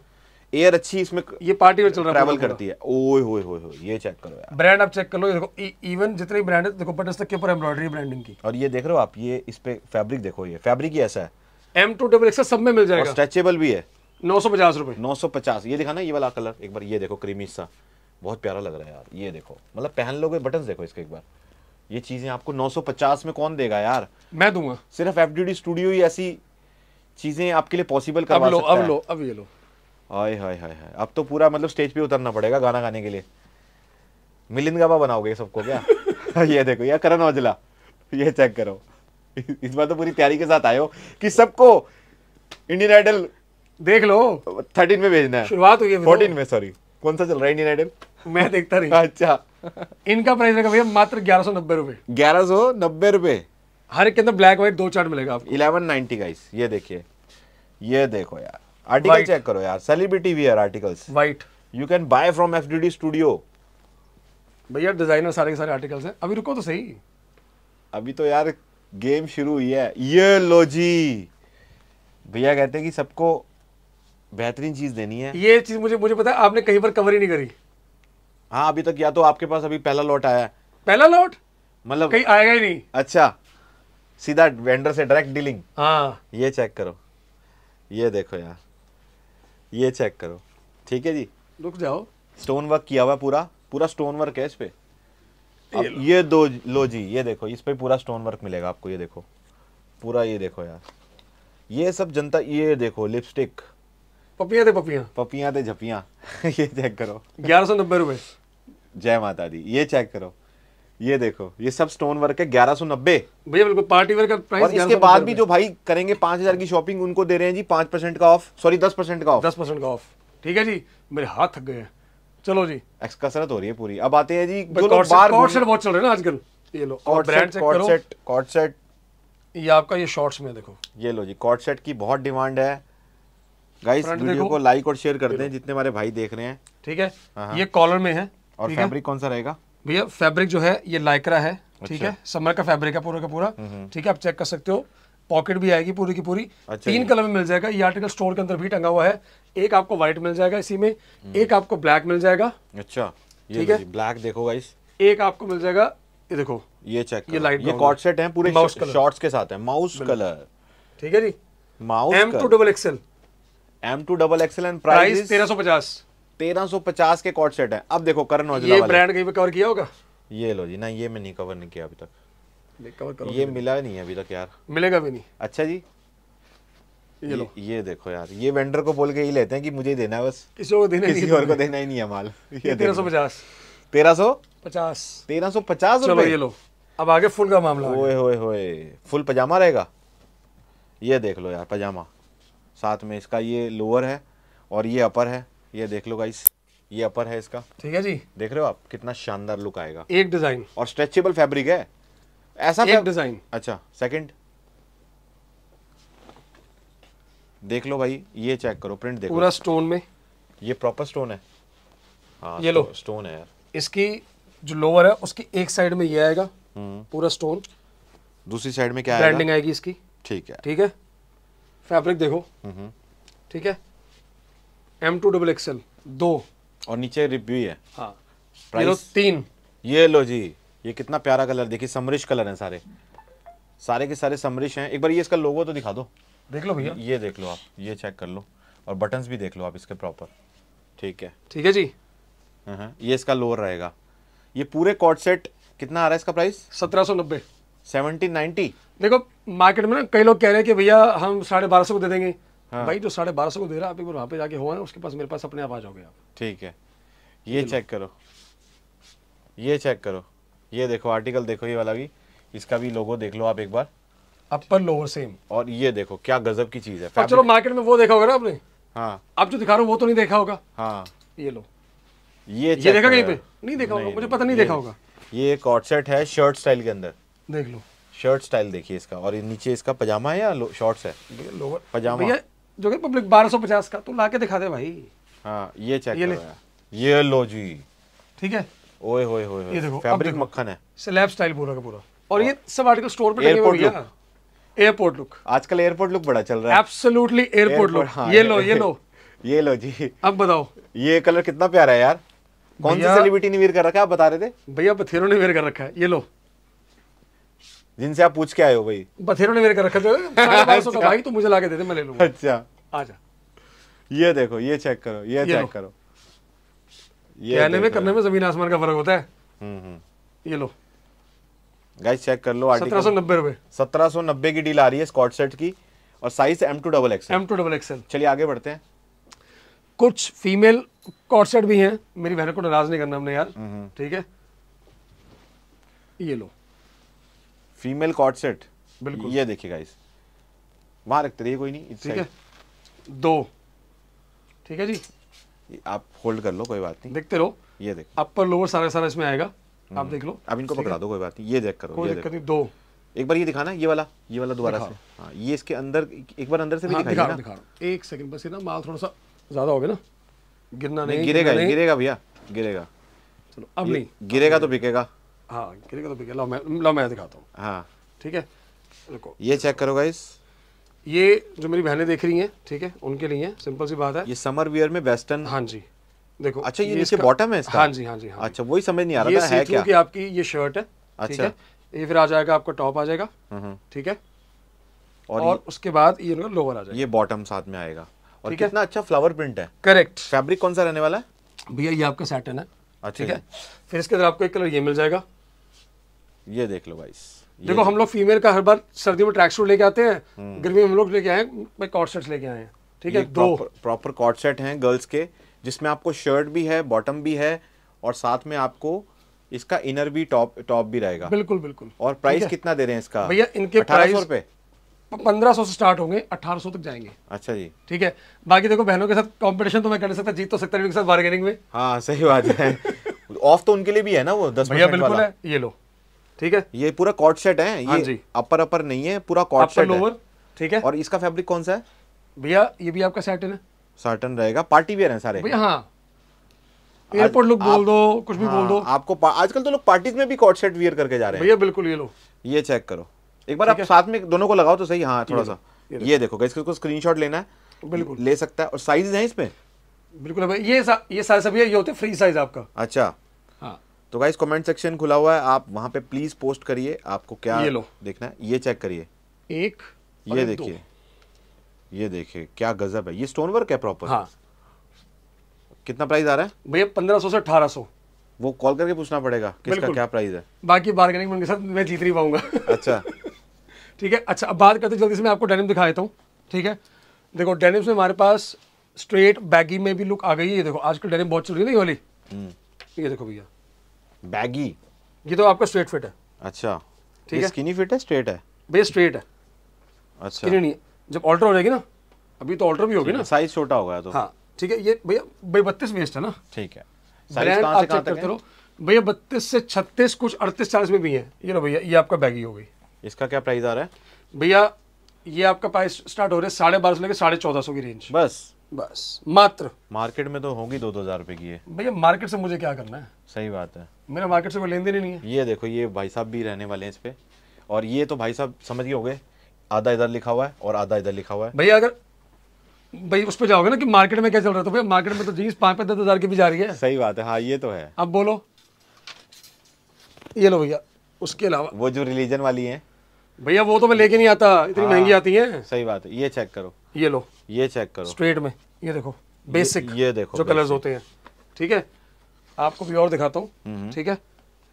एयर अच्छी इसमें ये पार्टी में चल रहा ट्रैवल करती है ओए होए होए होए ये चेक करो यार ब्रांड आप चेक कर लो देखो इवन जितने भी ब्रांड है देखो बटन तक के ऊपर एम्ब्रॉयडरी ब्रांडिंग की और ये देख रहे हो आप ये इस पे फैब्रिक देखो ये फैब्रिक ही ऐसा है एम टू डबल एक्स सब में मिल जाएगा स्ट्रेचेबल भी है नौ सौ पचास रुपए नौ सौ पचास ये दिखाना ये वाला कलर एक बार ये देखो क्रीमी सा बहुत प्यारा लग रहा है यार ये देखो मतलब पहन लोगे बटन देखो इसके एक बार ये चीजें आपको 950 में कौन देगा यार मैं दूंगा सिर्फ एफ स्टूडियो ही ऐसी चीजें आपके लिए पॉसिबल करवा अब लो अब लो अब ये लो हाय हाय हाय हाय अब तो पूरा मतलब स्टेज पे उतरना पड़ेगा गाना गाने के लिए मिलिंद गाबा बनाओगे सबको क्या ये देखो या करण औजला ये चेक करो इस बार तो पूरी तैयारी के साथ आयो कि सबको इंडियन आइडल देख लो थर्टीन में भेजना है शुरुआत हुई है फोर्टीन तो। में सॉरी कौन सा चल रहा है इंडियन आइडल मैं देखता रही अच्छा इनका प्राइस रहेगा भैया मात्र ग्यारह सौ नब्बे रुपए ग्यारह सौ नब्बे रुपए हर एक के अंदर ब्लैक व्हाइट दो चार्ट मिलेगा आपको इलेवन नाइनटी का ये देखिए ये देखो यार आर्टिकल चेक करो यार celebrity wear articles what you can buy from FDD studio भैया डिजाइनर सारे के सारे आर्टिकल्स हैं अभी रुको तो सही अभी तो यार गेम शुरू हुई है ये लो जी भैया कहते हैं कि सबको बेहतरीन चीज देनी है ये चीज मुझे मुझे पता है आपने कहीं पर कवर ही नहीं करी हाँ अभी तक या तो आपके पास अभी पहला लॉट आया है पहला लॉट मतलब कहीं आएगा ही नहीं अच्छा सीधा वेंडर से डायरेक्ट डीलिंग हाँ ये चेक करो ये देखो यार ये चेक करो ठीक है जी रुक जाओ स्टोन वर्क किया हुआ पूरा पूरा स्टोन वर्क है इस पे ये, ये, ये दो लो जी ये देखो इस पे पूरा स्टोन वर्क मिलेगा आपको ये देखो पूरा ये देखो यार ये सब जनता ये देखो लिपस्टिक पपिया थे पपिया पपिया थे झपिया ये चेक करो ग्यारह सौ नब्बे रुपए जय माता दी ये चेक करो ये देखो ये सब स्टोन वर्क है ग्यारह सौ नब्बे भैया बिल्कुल पार्टी वर्क का प्राइस और इसके बाद भी जो भाई करेंगे पांच हजार की शॉपिंग उनको दे रहे हैं जी पांच परसेंट का ऑफ सॉरी दस परसेंट का ऑफ दस परसेंट का ऑफ ठीक है जी मेरे हाथ थक गए हैं चलो जी कसरत हो रही है पूरी अब आते हैं जी जो लोग कॉर्ड सेट बहुत चल रहे हैं ना आजकल ये लो और ब्रांड चेक करो सेट कॉर्ड सेट ये आपका ये शॉर्ट्स में देखो ये लो जी कॉर्ड सेट की बहुत डिमांड है गाइस वीडियो को लाइक और शेयर कर दें जितने हमारे भाई देख रहे हैं ठीक है हाँ, हाँ। ये कॉलर में है और फैब्रिक कौन सा रहेगा भैया फैब्रिक जो है ये लाइकरा है ठीक है समर अच्छा। का फैब्रिक है पूरा का पूरा हम्म, हम्म। ठीक है आप चेक कर सकते हो पॉकेट भी आएगी पूरी की पूरी अच्छा तीन कलर में मिल जाएगा ये आर्टिकल स्टोर के अंदर भी टंगा हुआ है एक आपको व्हाइट मिल जाएगा इसी में हम्म। एक आपको ब्लैक मिल जाएगा अच्छा ठीक है ब्लैक देखो गाइस एक आपको मिल जाएगा ये देखो ये चेक ये लाइट ये कॉट सेट है पूरे शॉर्ट्स के साथ है माउस कलर ठीक है जी mouse M to double XL M to double XL and price तेरह सौ पचास 1350 के कॉर्ड सेट है अब देखो करण औजला ये ब्रांड कहीं पे कवर किया होगा ये लो जी ना ये मैं नहीं कवर नहीं किया अभी तक कवर करो ये मिला नहीं है अभी तक यार मिलेगा भी नहीं अच्छा जी ये लो ये देखो यार ये वेंडर को बोल के ही लेते हैं कि मुझे देना है बस किसी को देना किसी और को देना ही नहीं है माल ये तेरह सौ पचास तेरह सौ पचास तेरह सौ पचास चलो ये लो अब आगे फुल का मामला ओए होए होए फुल पजामा रहेगा ये देख लो यार पजामा साथ में इसका ये लोअर है और ये अपर है ये देख लो गाइस ये अपर है इसका ठीक है जी देख रहे हो आप कितना शानदार लुक आएगा एक डिजाइन और स्ट्रेचेबल फैब्रिक है ऐसा एक डिजाइन अच्छा सेकंड देख लो भाई ये चेक करो प्रिंट देखो पूरा स्टोन में ये प्रॉपर स्टोन है हाँ ये लो स्टोन है यार इसकी जो लोअर है उसकी एक साइड में ये आएगा हम्म। पूरा स्टोन दूसरी साइड में क्या ब्रांडिंग आएगी इसकी ठीक है ठीक है फैब्रिक देखो हम्म। ठीक है एम टू डबल एक्सएल दो और नीचे रिव्यू है हाँ प्राइस तीन ये लो जी ये कितना प्यारा कलर देखिए समरिश कलर है सारे सारे के सारे समरिश हैं एक बार ये इसका लोगो तो दिखा दो देख लो भैया ये देख लो आप ये चेक कर लो और बटन्स भी देख लो आप इसके प्रॉपर ठीक है ठीक है जी हाँ, हाँ। ये इसका लोअर रहेगा ये पूरे कॉट सेट कितना आ रहा है इसका प्राइस सत्रह सौ नब्बे सेवनटीन नाइनटी देखो मार्केट में ना कई लोग कह रहे हैं कि भैया हम साढ़े बारह सौ को दे देंगे हाँ। भाई जो साढ़े बारह सौ को दे रहा है आप वहाँ पे जाके हुआ ना उसके पास मेरे पास अपने आप आ जाओगे आप ठीक है ये चेक करो ये चेक करो ये देखो आर्टिकल देखो ये वाला भी इसका भी लोगो देख लो आप एक बार अपर लोअर सेम और ये देखो क्या गजब की चीज है चलो मार्केट में वो देखा होगा ना आपने हाँ आप जो दिखा रहा हूँ वो तो नहीं देखा होगा हाँ ये लो ये ये देखा कहीं पे नहीं देखा होगा मुझे पता नहीं देखा होगा ये एक कॉटसेट है शर्ट स्टाइल के अंदर देख लो शर्ट स्टाइल देखिए इसका और नीचे इसका पजामा है या शॉर्ट्स है लोअर पजामा जो कि पब्लिक बारह सौ पचास का तो ला के दिखा दे भाई हाँ ये चेक ये, ये लो जी ठीक है ओए होए होए ये देखो फैब्रिक मक्खन है स्लैब स्टाइल पूरा का पूरा और ये सब आर्टिकल स्टोर पे एयरपोर्ट लुक एयरपोर्ट लुक आजकल एयरपोर्ट लुक बड़ा चल रहा है एब्सोल्युटली एयरपोर्ट लुक ये लो ये लो ये लो जी अब बताओ ये कलर कितना प्यारा है यार कौन सी सेलिब्रिटी ने वेयर कर रखा है आप बता रहे थे भैया बथेरों ने वेयर कर रखा है ये लो जिनसे आप पूछ के आए हो भाई बथेरों ने मेरे कर रखा था अच्छा। भाई तू मुझे ला के दे मैं ले लूंगा अच्छा आजा ये देखो ये चेक करो ये, ये चेक करो ये कहने में करने में जमीन आसमान का फर्क होता है हम्म, हम्म। ये लो गाइस चेक कर लो सत्रह सौ नब्बे रुपए सत्रह सौ नब्बे की डील आ रही है स्कॉट सेट की और size M to double XL M to double XL चलिए आगे बढ़ते हैं कुछ फीमेल सेट भी हैं मेरी बहनों को नाराज नहीं करना हमने यार हम्म, ठीक है ये लो फीमेल कॉट सेट बिल्कुल ये देखिए गाइस वहां रखते रहिए कोई नहीं ठीक है दो ठीक है जी आप होल्ड कर लो कोई बात नहीं देखते रहो ये देखो अपर लोअर सारा सारा इसमें आएगा हम्म। आप देख लो अब इनको पकड़ा दो कोई बात नहीं ये देख करो कोई दिक्कत नहीं दो एक बार ये दिखाना ये वाला ये वाला दोबारा से हाँ ये इसके अंदर एक बार अंदर से भी हाँ, दिखा, दिखा रहा एक सेकंड बस ये ना माल थोड़ा सा ज़्यादा हो गया ना गिरना नहीं गिरेगा गिरेगा भैया गिरेगा चलो अब नहीं गिरेगा तो बिकेगा हाँ तो लो मैं लो मैं दिखाता हूँ हाँ ठीक है रुको ये चेक करो गाइस ये जो मेरी बहनें देख रही हैं ठीक है उनके लिए सिंपल सी बात है ये समर वियर में वेस्टर्न हाँ जी देखो अच्छा ये, ये नीचे बॉटम है इसका हाँ जी हाँ जी हाँ अच्छा वही समझ नहीं आ रहा है क्या कि आपकी ये शर्ट है अच्छा है? ये फिर आ जाएगा आपका टॉप आ जाएगा हम्म, हम्म। ठीक है और, और उसके बाद ये लोअर आ जाएगा ये बॉटम साथ में आएगा और कितना अच्छा फ्लावर प्रिंट है करेक्ट फैब्रिक कौन सा रहने वाला है भैया ये आपका सैटन है अच्छा ठीक है फिर इसके अंदर आपको एक कलर ये मिल जाएगा ये देख लो भाई देखो हम लोग फीमेल का हर बार सर्दी में ट्रैक सूट लेके आते हैं हम्म। गर्मी में हम लोग लेके आए हैं कॉट सेट लेके आए हैं ठीक है दो प्रॉपर कॉट सेट हैं गर्ल्स के जिसमें आपको शर्ट भी है बॉटम भी है और साथ में आपको इसका इनर भी टॉप टॉप भी रहेगा बिल्कुल बिल्कुल और प्राइस कितना दे रहे हैं इसका भैया इनके प्राइस पे पंद्रह सौ से स्टार्ट होंगे अठारह सौ तक जाएंगे अच्छा जी ठीक है बाकी देखो बहनों के साथ कंपटीशन तो मैं कर सकता जीत तो सकता है उनके साथ बार्गेनिंग में हाँ सही बात है ऑफ तो उनके लिए भी है ना वो दस भैया बिल्कुल है ये लो ठीक है ये पूरा कॉट सेट है ये अपर हाँ अपर नहीं है पूरा कॉट सेट लोवर ठीक है और इसका फैब्रिक कौन सा है भैया ये भी आपका साटन है साटन रहेगा पार्टी वेयर है सारे भैया हाँ एयरपोर्ट लुक बोल दो कुछ भी बोल हाँ, दो आपको आजकल तो लोग पार्टीज में भी कॉट सेट वियर करके जा रहे हैं भैया बिल्कुल ये लो ये चेक करो एक बार आप साथ में दोनों को लगाओ तो सही हाँ थोड़ा सा ये देखो इसके को स्क्रीनशॉट लेना है बिल्कुल ले सकता है और साइज है इसमें बिल्कुल ये सा, ये सारे सब ये होते फ्री साइज आपका अच्छा तो गाइस कमेंट सेक्शन खुला हुआ है आप वहां पे प्लीज पोस्ट करिए आपको क्या ये लो देखना है ये चेक करिए एक ये देखिए ये देखिए क्या गजब है ये स्टोन वर्क है प्रॉपर हाँ कितना प्राइस आ रहा है भैया पंद्रह सौ से अठारह सौ वो कॉल करके पूछना पड़ेगा किसका क्या प्राइस है बाकी बार्गेनिंग उनके साथ मैं जीत नहीं पाऊंगा अच्छा ठीक है अच्छा अब बात करते जल्दी से मैं आपको डेनिम दिखा देता हूँ ठीक है देखो डेनिम्स में हमारे पास स्ट्रेट बैगी में भी लुक आ गई है देखो आजकल डेनिम बहुत चल रही है ना ये वाली हम्म। ये देखो भैया बैगी ये तो आपका स्ट्रेट फिट है अच्छा ठीक है स्किनी फिट है स्ट्रेट है बेस स्ट्रेट है अच्छा नहीं जब ऑल्टर हो जाएगी ना अभी तो ऑल्टर भी होगी ना साइज छोटा होगा तो हाँ ठीक है ये भैया भैया बत्तीस वेस्ट है ना ठीक है ब्रांड आप चेक करते रहो भैया बत्तीस से छत्तीस कुछ अड़तीस चालीस में भी है ये ना भैया ये आपका बैगी हो गई इसका क्या प्राइस आ रहा है भैया ये आपका प्राइस स्टार्ट हो रहा है साढ़े बारह सौ लेकर साढ़े चौदह सौ की रेंज बस बस मात्र मार्केट में तो होगी दो दो हजार रुपए की है भैया मार्केट से मुझे क्या करना है सही बात है मेरा मार्केट से कोई लेन देन ही नहीं है ये देखो ये भाई साहब भी रहने वाले हैं इस पे और ये तो भाई साहब समझ गए गए आधा इधर लिखा हुआ है और आधा इधर लिखा हुआ है भैया अगर भाई उस पर जाओगे ना कि मार्केट में क्या चल रहा है तो भैया मार्केट में तो जीन्स पाँच पाँच दस हज़ार की भी जा रही है सही बात है हाँ ये तो है अब बोलो ये लो भैया उसके अलावा वो जो रिलीजन वाली है भैया वो तो मैं लेके नहीं आता इतनी हाँ। महंगी आती है सही बात है ये चेक करो ये लो ये चेक करो स्ट्रेट में ये देखो बेसिक ये, ये देखो जो कलर्स होते हैं ठीक है आपको भी और दिखाता हूँ हम्म। ठीक है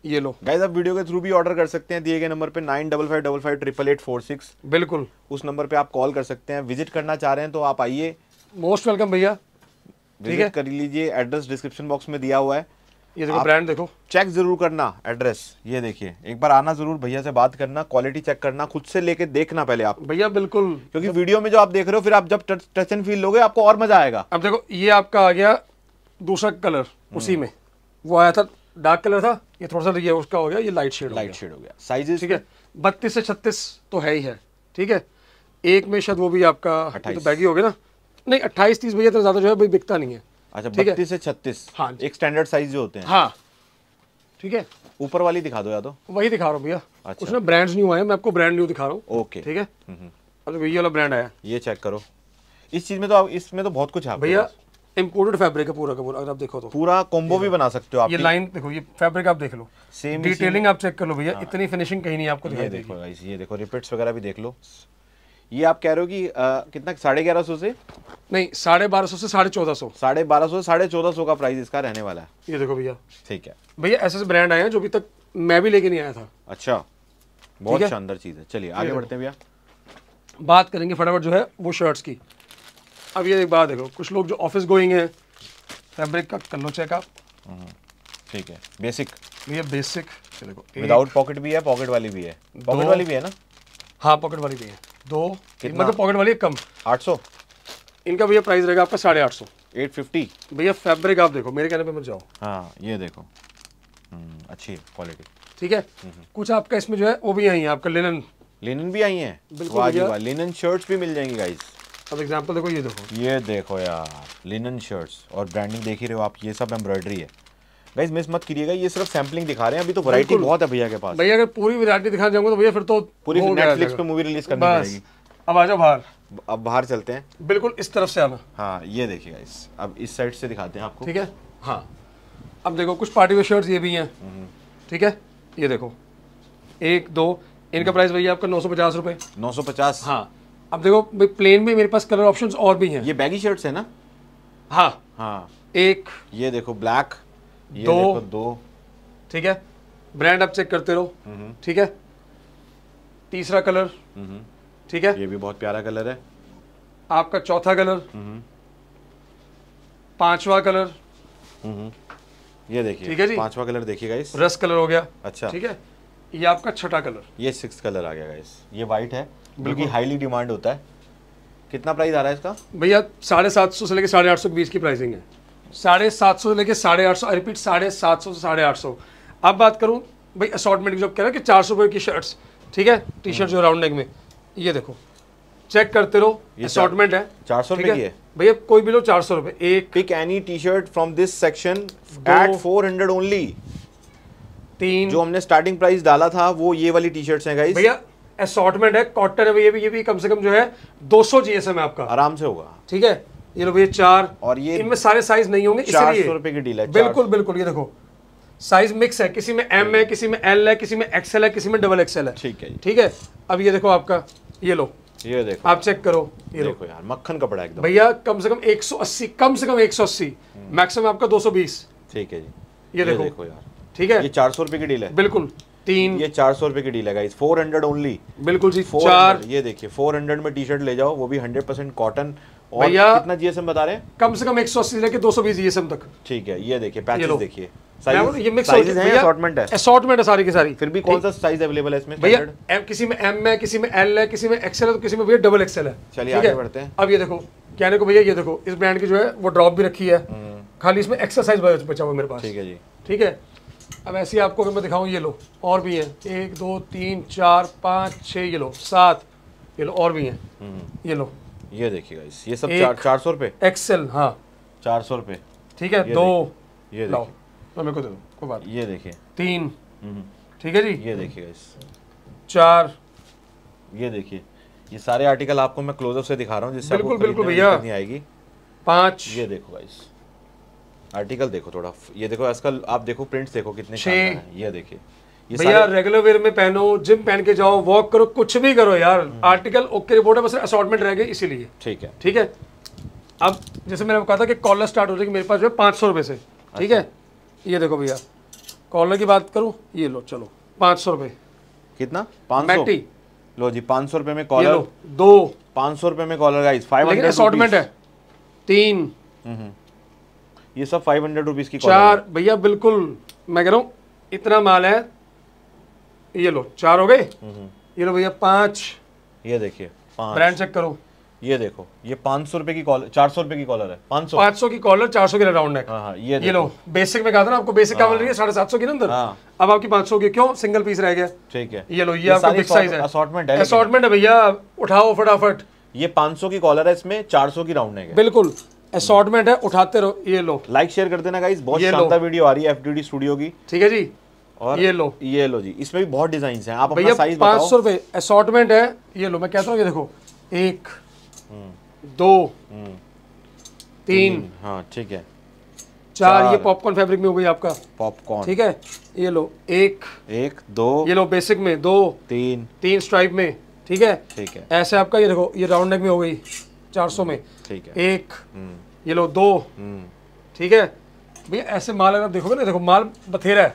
ये लो गाइस आप वीडियो के थ्रू भी ऑर्डर कर सकते हैं दिए गए नंबर पे nine double five double five triple eight four six बिल्कुल उस नंबर पे आप कॉल कर सकते हैं विजिट करना चाह रहे हैं तो आप आइए मोस्ट वेलकम भैया ठीक है कर लीजिए एड्रेस डिस्क्रिप्शन बॉक्स में दिया हुआ है ये देखो ब्रांड देखो चेक जरूर करना एड्रेस ये देखिए एक बार आना जरूर भैया से बात करना क्वालिटी चेक करना खुद से लेके देखना पहले आप भैया बिल्कुल क्योंकि वीडियो में जो आप देख रहे हो फिर आप जब टच एंड फील लोगे आपको और मजा आएगा अब देखो ये आपका आ गया दूसरा कलर हम्म। उसी में वो आया था डार्क कलर था ये थोड़ा सा ये उसका हो गया ये लाइट शेड लाइट शेड हो गया साइज ठीक है बत्तीस से छत्तीस तो है ही है ठीक है एक में शायद वो भी आपका तो बैगी हो गया ना नहीं अट्ठाईस तीस भैया तो ज़्यादा जो है बिकता नहीं है अच्छा बत्तीस से छत्तीस हाँ एक स्टैंडर्ड साइज जो होते हैं हाँ ठीक है ऊपर वाली दिखा दो या तो वही दिखा रहा हूँ भैया अच्छा उसमें ब्रांड्स न्यू आए मैं आपको ब्रांड न्यू दिखा रहा हूँ ओके ठीक है अच्छा वाला ब्रांड आया ये चेक करो इस चीज में तो आप इसमें तो बहुत कुछ है भैया इम्पोर्टेड फैब्रिक है पूरा का पूरा अगर आप देखो तो पूरा कॉम्बो भी बना सकते हो आप ये लाइन देखो ये फैब्रिक आप देख लो सेम डिटेलिंग आप चेक कर लो भैया हाँ। इतनी फिनिशिंग कहीं नहीं आपको ये देखो ये देखो रिपीट्स वगैरह भी देख लो ये आप कह रहे हो कि कितना साढ़े ग्यारह सौ से नहीं साढ़े बारह सौ से साढ़े चौदह सौ साढ़े बारह सौ साढ़े चौदह सौ का प्राइस इसका रहने वाला है ये देखो भैया ठीक है भैया ऐसे ब्रांड आए हैं जो अभी तक मैं भी लेके नहीं आया था अच्छा बहुत शानदार चीज़ है चलिए आगे बढ़ते हैं भैया बात करेंगे फटाफट जो है वो शर्ट्स की अब ये एक बात देखो कुछ लोग जो ऑफिस गोइंग है फैब्रिक का कर लो चेकअप ठीक है बेसिक ये बेसिक विदाउट पॉकेट भी है पॉकेट वाली भी है पॉकेट वाली भी है ना हाँ पॉकेट वाली भी है दो कितना मतलब पॉकेट वाली कम आठ सौ इनका भैया प्राइस रहेगा आपका साढ़े आठ सौ एट फिफ्टी भैया फैब्रिक आप देखो मेरे कहने पे मत जाओ हाँ ये देखो हम्म, अच्छी क्वालिटी ठीक है हम्म, हम्म। कुछ आपका इसमें जो है वो भी आई है आपका लिनन लिनन भी आई है बिल्कुल लिनन शर्ट्स भी मिल जाएंगे गाइस अब एग्जांपल देखो ये देखो ये देखो यार लिनन शर्ट्स और ब्रांडिंग देख ही रहे हो आप ये सब एम्ब्रॉयडरी है गाइस मिस मत करिएगा ये सिर्फ सैम्पलिंग दिखा रहे हैं अभी तो वैरायटी बहुत है भैया के पास भैया अगर पूरी वैरायटी दिखा जाऊंगा तो भैया फिर तो पूरी नेटफ्लिक्स पे मूवी रिलीज करनी पड़ेगी अब आ जाओ बाहर अब बाहर चलते हैं बिल्कुल इस तरफ से आना हाँ ये देखिए गाइस अब इस साइड से दिखाते हैं आपको ठीक है हाँ अब देखो कुछ पार्टी वेयर शर्ट्स ये भी हैं हम्म। ठीक है ये देखो एक दो इनका प्राइस भैया आपका नौ सौ पचास रुपये नौ सौ पचास हाँ अब देखो भाई प्लेन में मेरे पास कलर ऑप्शंस और भी हैं ये बैगी शर्ट्स है ना हाँ हाँ एक ये देखो ब्लैक दो दो ठीक है ब्रांड आप चेक करते रहो ठीक है तीसरा कलर ठीक है ये भी बहुत प्यारा कलर है आपका चौथा कलर पांचवा कलर ये देखिए ठीक है जी पांचवा कलर देखिए इस रस कलर हो गया अच्छा ठीक है ये आपका छठा कलर ये सिक्स कलर आ गया इस ये व्हाइट है बिल्कुल हाईली डिमांड होता है कितना प्राइस आ रहा है इसका भैया साढ़े सात सौ से लेकर साढ़े आठ सौ बीस की प्राइसिंग है साढ़े सात सौ लेके साढ़े आठ सौ रिपीट साढ़े सात सौ से साढ़े आठ सौ अब बात करूँ भाई असॉटमेंट की जो कह रहे है कि चार सौ रुपये की शर्ट्स ठीक है टी शर्ट जो राउंड नेक में ये देखो चेक करते रहो असॉटमेंट है चार सौ रुपये भैया कोई भी लो चार सौ रुपये एक pick any T shirt from this section at four hundred only तीन जो हमने स्टार्टिंग प्राइस डाला था वो ये वाली टी शर्ट्स हैं गाइस भैया असॉटमेंट है कॉटन है भैया भी ये भी कम से कम जो है दो सौ जी एस एम है आपका आराम से होगा ठीक है ये लो भैया चार और ये इनमें सारे साइज नहीं होंगे चार सौ रुपए की डील है बिल्कुल बिल्कुल ये देखो साइज मिक्स है किसी में एम है किसी में एल है किसी में एक्सएल है किसी में डबल एक्सएल है ठीक है ठीक है अब ये देखो आपका ये लो ये देखो आप चेक करो ये देखो यार मक्खन कपड़ा एकदम भैया कम से कम 180 कम से कम 180 मैक्सिमम हम्म। आपका 220 ठीक है जी ये देखो देखो यार ठीक है ये चार सौ रुपए की डील है बिल्कुल तीन ये चार सौ रुपए की डील है फोर 400 ओनली बिल्कुल जी 400 ये देखिए 400 में टी शर्ट ले जाओ वो भी 100% कॉटन भैया कितना जीएसएम बता रहे हैं कम से कम लेके जीएसएम तक ठीक है ये देखिए देखिए अब ये देखो भैया वो ड्रॉप भी रखी है हम्म। खाली इसमें एक्सरसाइज बचा हुआ मेरे पास ठीक है जी ठीक है अब ऐसे आपको मैं दिखाऊँ ये लो और भी है एक दो तीन चार पाँच छः ये लो सात ये लो और भी है हम्म। ये लो ये देखिए गाइस ये सब चार चार सौ रुपए एक्सेल हाँ चार सौ रुपए ठीक है ये दो ये लाओ तो मेरे को दे दो कोई बात ये देखिए तीन हम्म। ठीक है जी ये देखिए गाइस चार ये देखिए ये सारे आर्टिकल आपको मैं क्लोजअप से दिखा रहा हूँ जिससे बिल्कुल बिल्कुल भैया नहीं आएगी पाँच ये देखो गाइस आर्टिकल देखो थोड़ा ये देखो आजकल आप देखो प्रिंट्स देखो कितने ये देखिए भैया रेगुलर वेयर में पहनो जिम पहन के जाओ वॉक करो कुछ भी करो यार आर्टिकल ओके रिपोर्ट है बस रह गए इसीलिए ठीक है ठीक है अब जैसे मैंने कहा था कि कॉलर स्टार्ट हो जाएगी मेरे पास जो है पाँच सौ रुपये से ठीक है अच्छा। ये देखो भैया कॉलर की बात करूँ ये लो चलो पाँच सौ रुपये कितना पाँच लो जी पाँच सौ रुपये में कॉलर दो पाँच सौ रुपये में collar guys five hundred assortment है तीन हम्म। ये सब फाइव हंड्रेड रुपीज़ की चार भैया बिल्कुल मैं कह रहा हूँ इतना माल है ये लो चार हो गए हम्म। ये लो भैया पांच ये देखिए ब्रांड चेक करो ये देखो ये पांच सौ रुपए की कॉलर चार सौ रुपए की कॉलर है पांच सौ पांच सौ की कॉलर चार सौ की राउंड हाँ, नेक हाँ, ये ये लो बेसिक में कहा था ना आपको बेसिक क्या मिल रही है हाँ। साढ़े सात सौ की अंदर हाँ। अब आपकी पांच सौ की क्यों सिंगल पीस रह गया ठीक है ये लो ये, आपका बिग साइज है असॉर्टमेंट है असॉर्टमेंट है भैया उठाओ फटाफट ये पांच की कॉलर है इसमें चार की राउंड नेक बिल्कुल असॉर्टमेंट है उठाते रहो ये लो लाइक शेयर कर देना बहुत वीडियो आ रही है एफडीडी स्टूडियो की ठीक है जी और ये लो ये लो जी इसमें भी बहुत डिजाइन है आप अपना साइज पाँच सौ रुपए असॉर्टमेंट है ये लो मैं कहता हूँ ये देखो एक हम्म। दो हम्म। तीन हाँ ठीक है चार, चार ये पॉपकॉर्न फैब्रिक में हो गई आपका पॉपकॉर्न ठीक है ये लो एक एक दो ये लो बेसिक में दो तीन तीन स्ट्राइप में ठीक है ठीक है ऐसे आपका ये देखो ये राउंड नेक में हो गई चार सौ में ठीक है एक हम्म। ये लो दो ठीक है भैया ऐसे माल अगर देखोगे ना देखो माल बथेरा है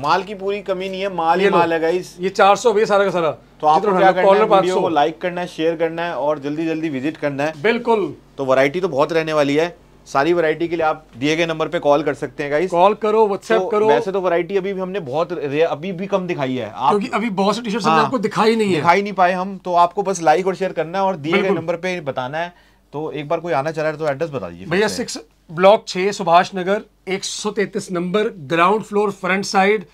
माल की पूरी कमी नहीं है माल ये माल है गाइस ये चार सौ भी सारा का सारा तो आपको क्या करना है वीडियो को लाइक करना है शेयर करना है और जल्दी जल्दी विजिट करना है बिल्कुल तो वैरायटी तो बहुत रहने वाली है सारी वैरायटी के लिए आप दिए गए नंबर पे कॉल कर सकते हैं गाइस कॉल करो व्हाट्सएप तो करो वैसे तो वैरायटी अभी भी हमने बहुत अभी भी कम दिखाई है आप क्योंकि अभी बहुत सी टी शर्ट हाँ, आपको दिखाई नहीं है दिखाई नहीं पाए हम तो आपको बस लाइक और शेयर करना है और दिए गए नंबर पे बताना है तो एक बार कोई आना चाह रहा है तो एड्रेस बता दीजिए भैया सिक्स ब्लॉक छः सुभाष नगर एक सौ number ground floor front side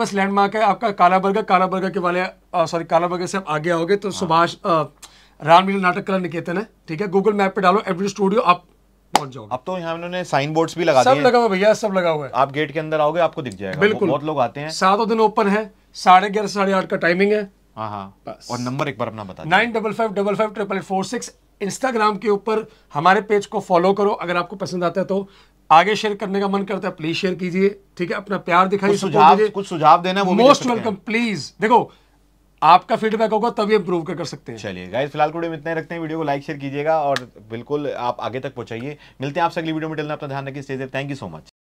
बस लैंडमार्क है आपका कालाबर्गा कालाबर्गा के वाले सॉरी कालाबर्गा से आप आगे आओगे तो हाँ। सुभाष रामलीला नाटक कला निकेतन है ठीक है गूगल मैप पे डालो एवरी स्टूडियो आप पहुंच जाओ अब तो यहाँ उन्होंने साइन बोर्ड्स भी लगा सब लगा हुआ भैया सब लगा हुआ है आप गेट के अंदर आओगे आपको दिख जाएगा बिल्कुल बहुत लोग आते हैं सातों दिन ओपन है साढ़े ग्यारह साढ़े आठ का टाइमिंग है हाँ हाँ और नंबर एक बार अपना बता nine double five double five triple eight four six Instagram के ऊपर हमारे पेज को फॉलो करो अगर आपको पसंद आता है तो आगे शेयर करने का मन करता है प्लीज शेयर कीजिए ठीक है अपना प्यार दिखाइए सुझाव कुछ सुझाव देना मोस्ट वेलकम प्लीज देखो आपका फीडबैक होगा तभी इम्प्रूव कर, सकते हैं चलिए गाइस फिलहाल वीडियो में इतना रखते हैं वीडियो को लाइक शेयर कीजिएगा और बिल्कुल आप आगे तक पहुंचाइए मिलते हैं आपसे अगली वीडियो में अपना ध्यान रखिए थैंक यू सो मच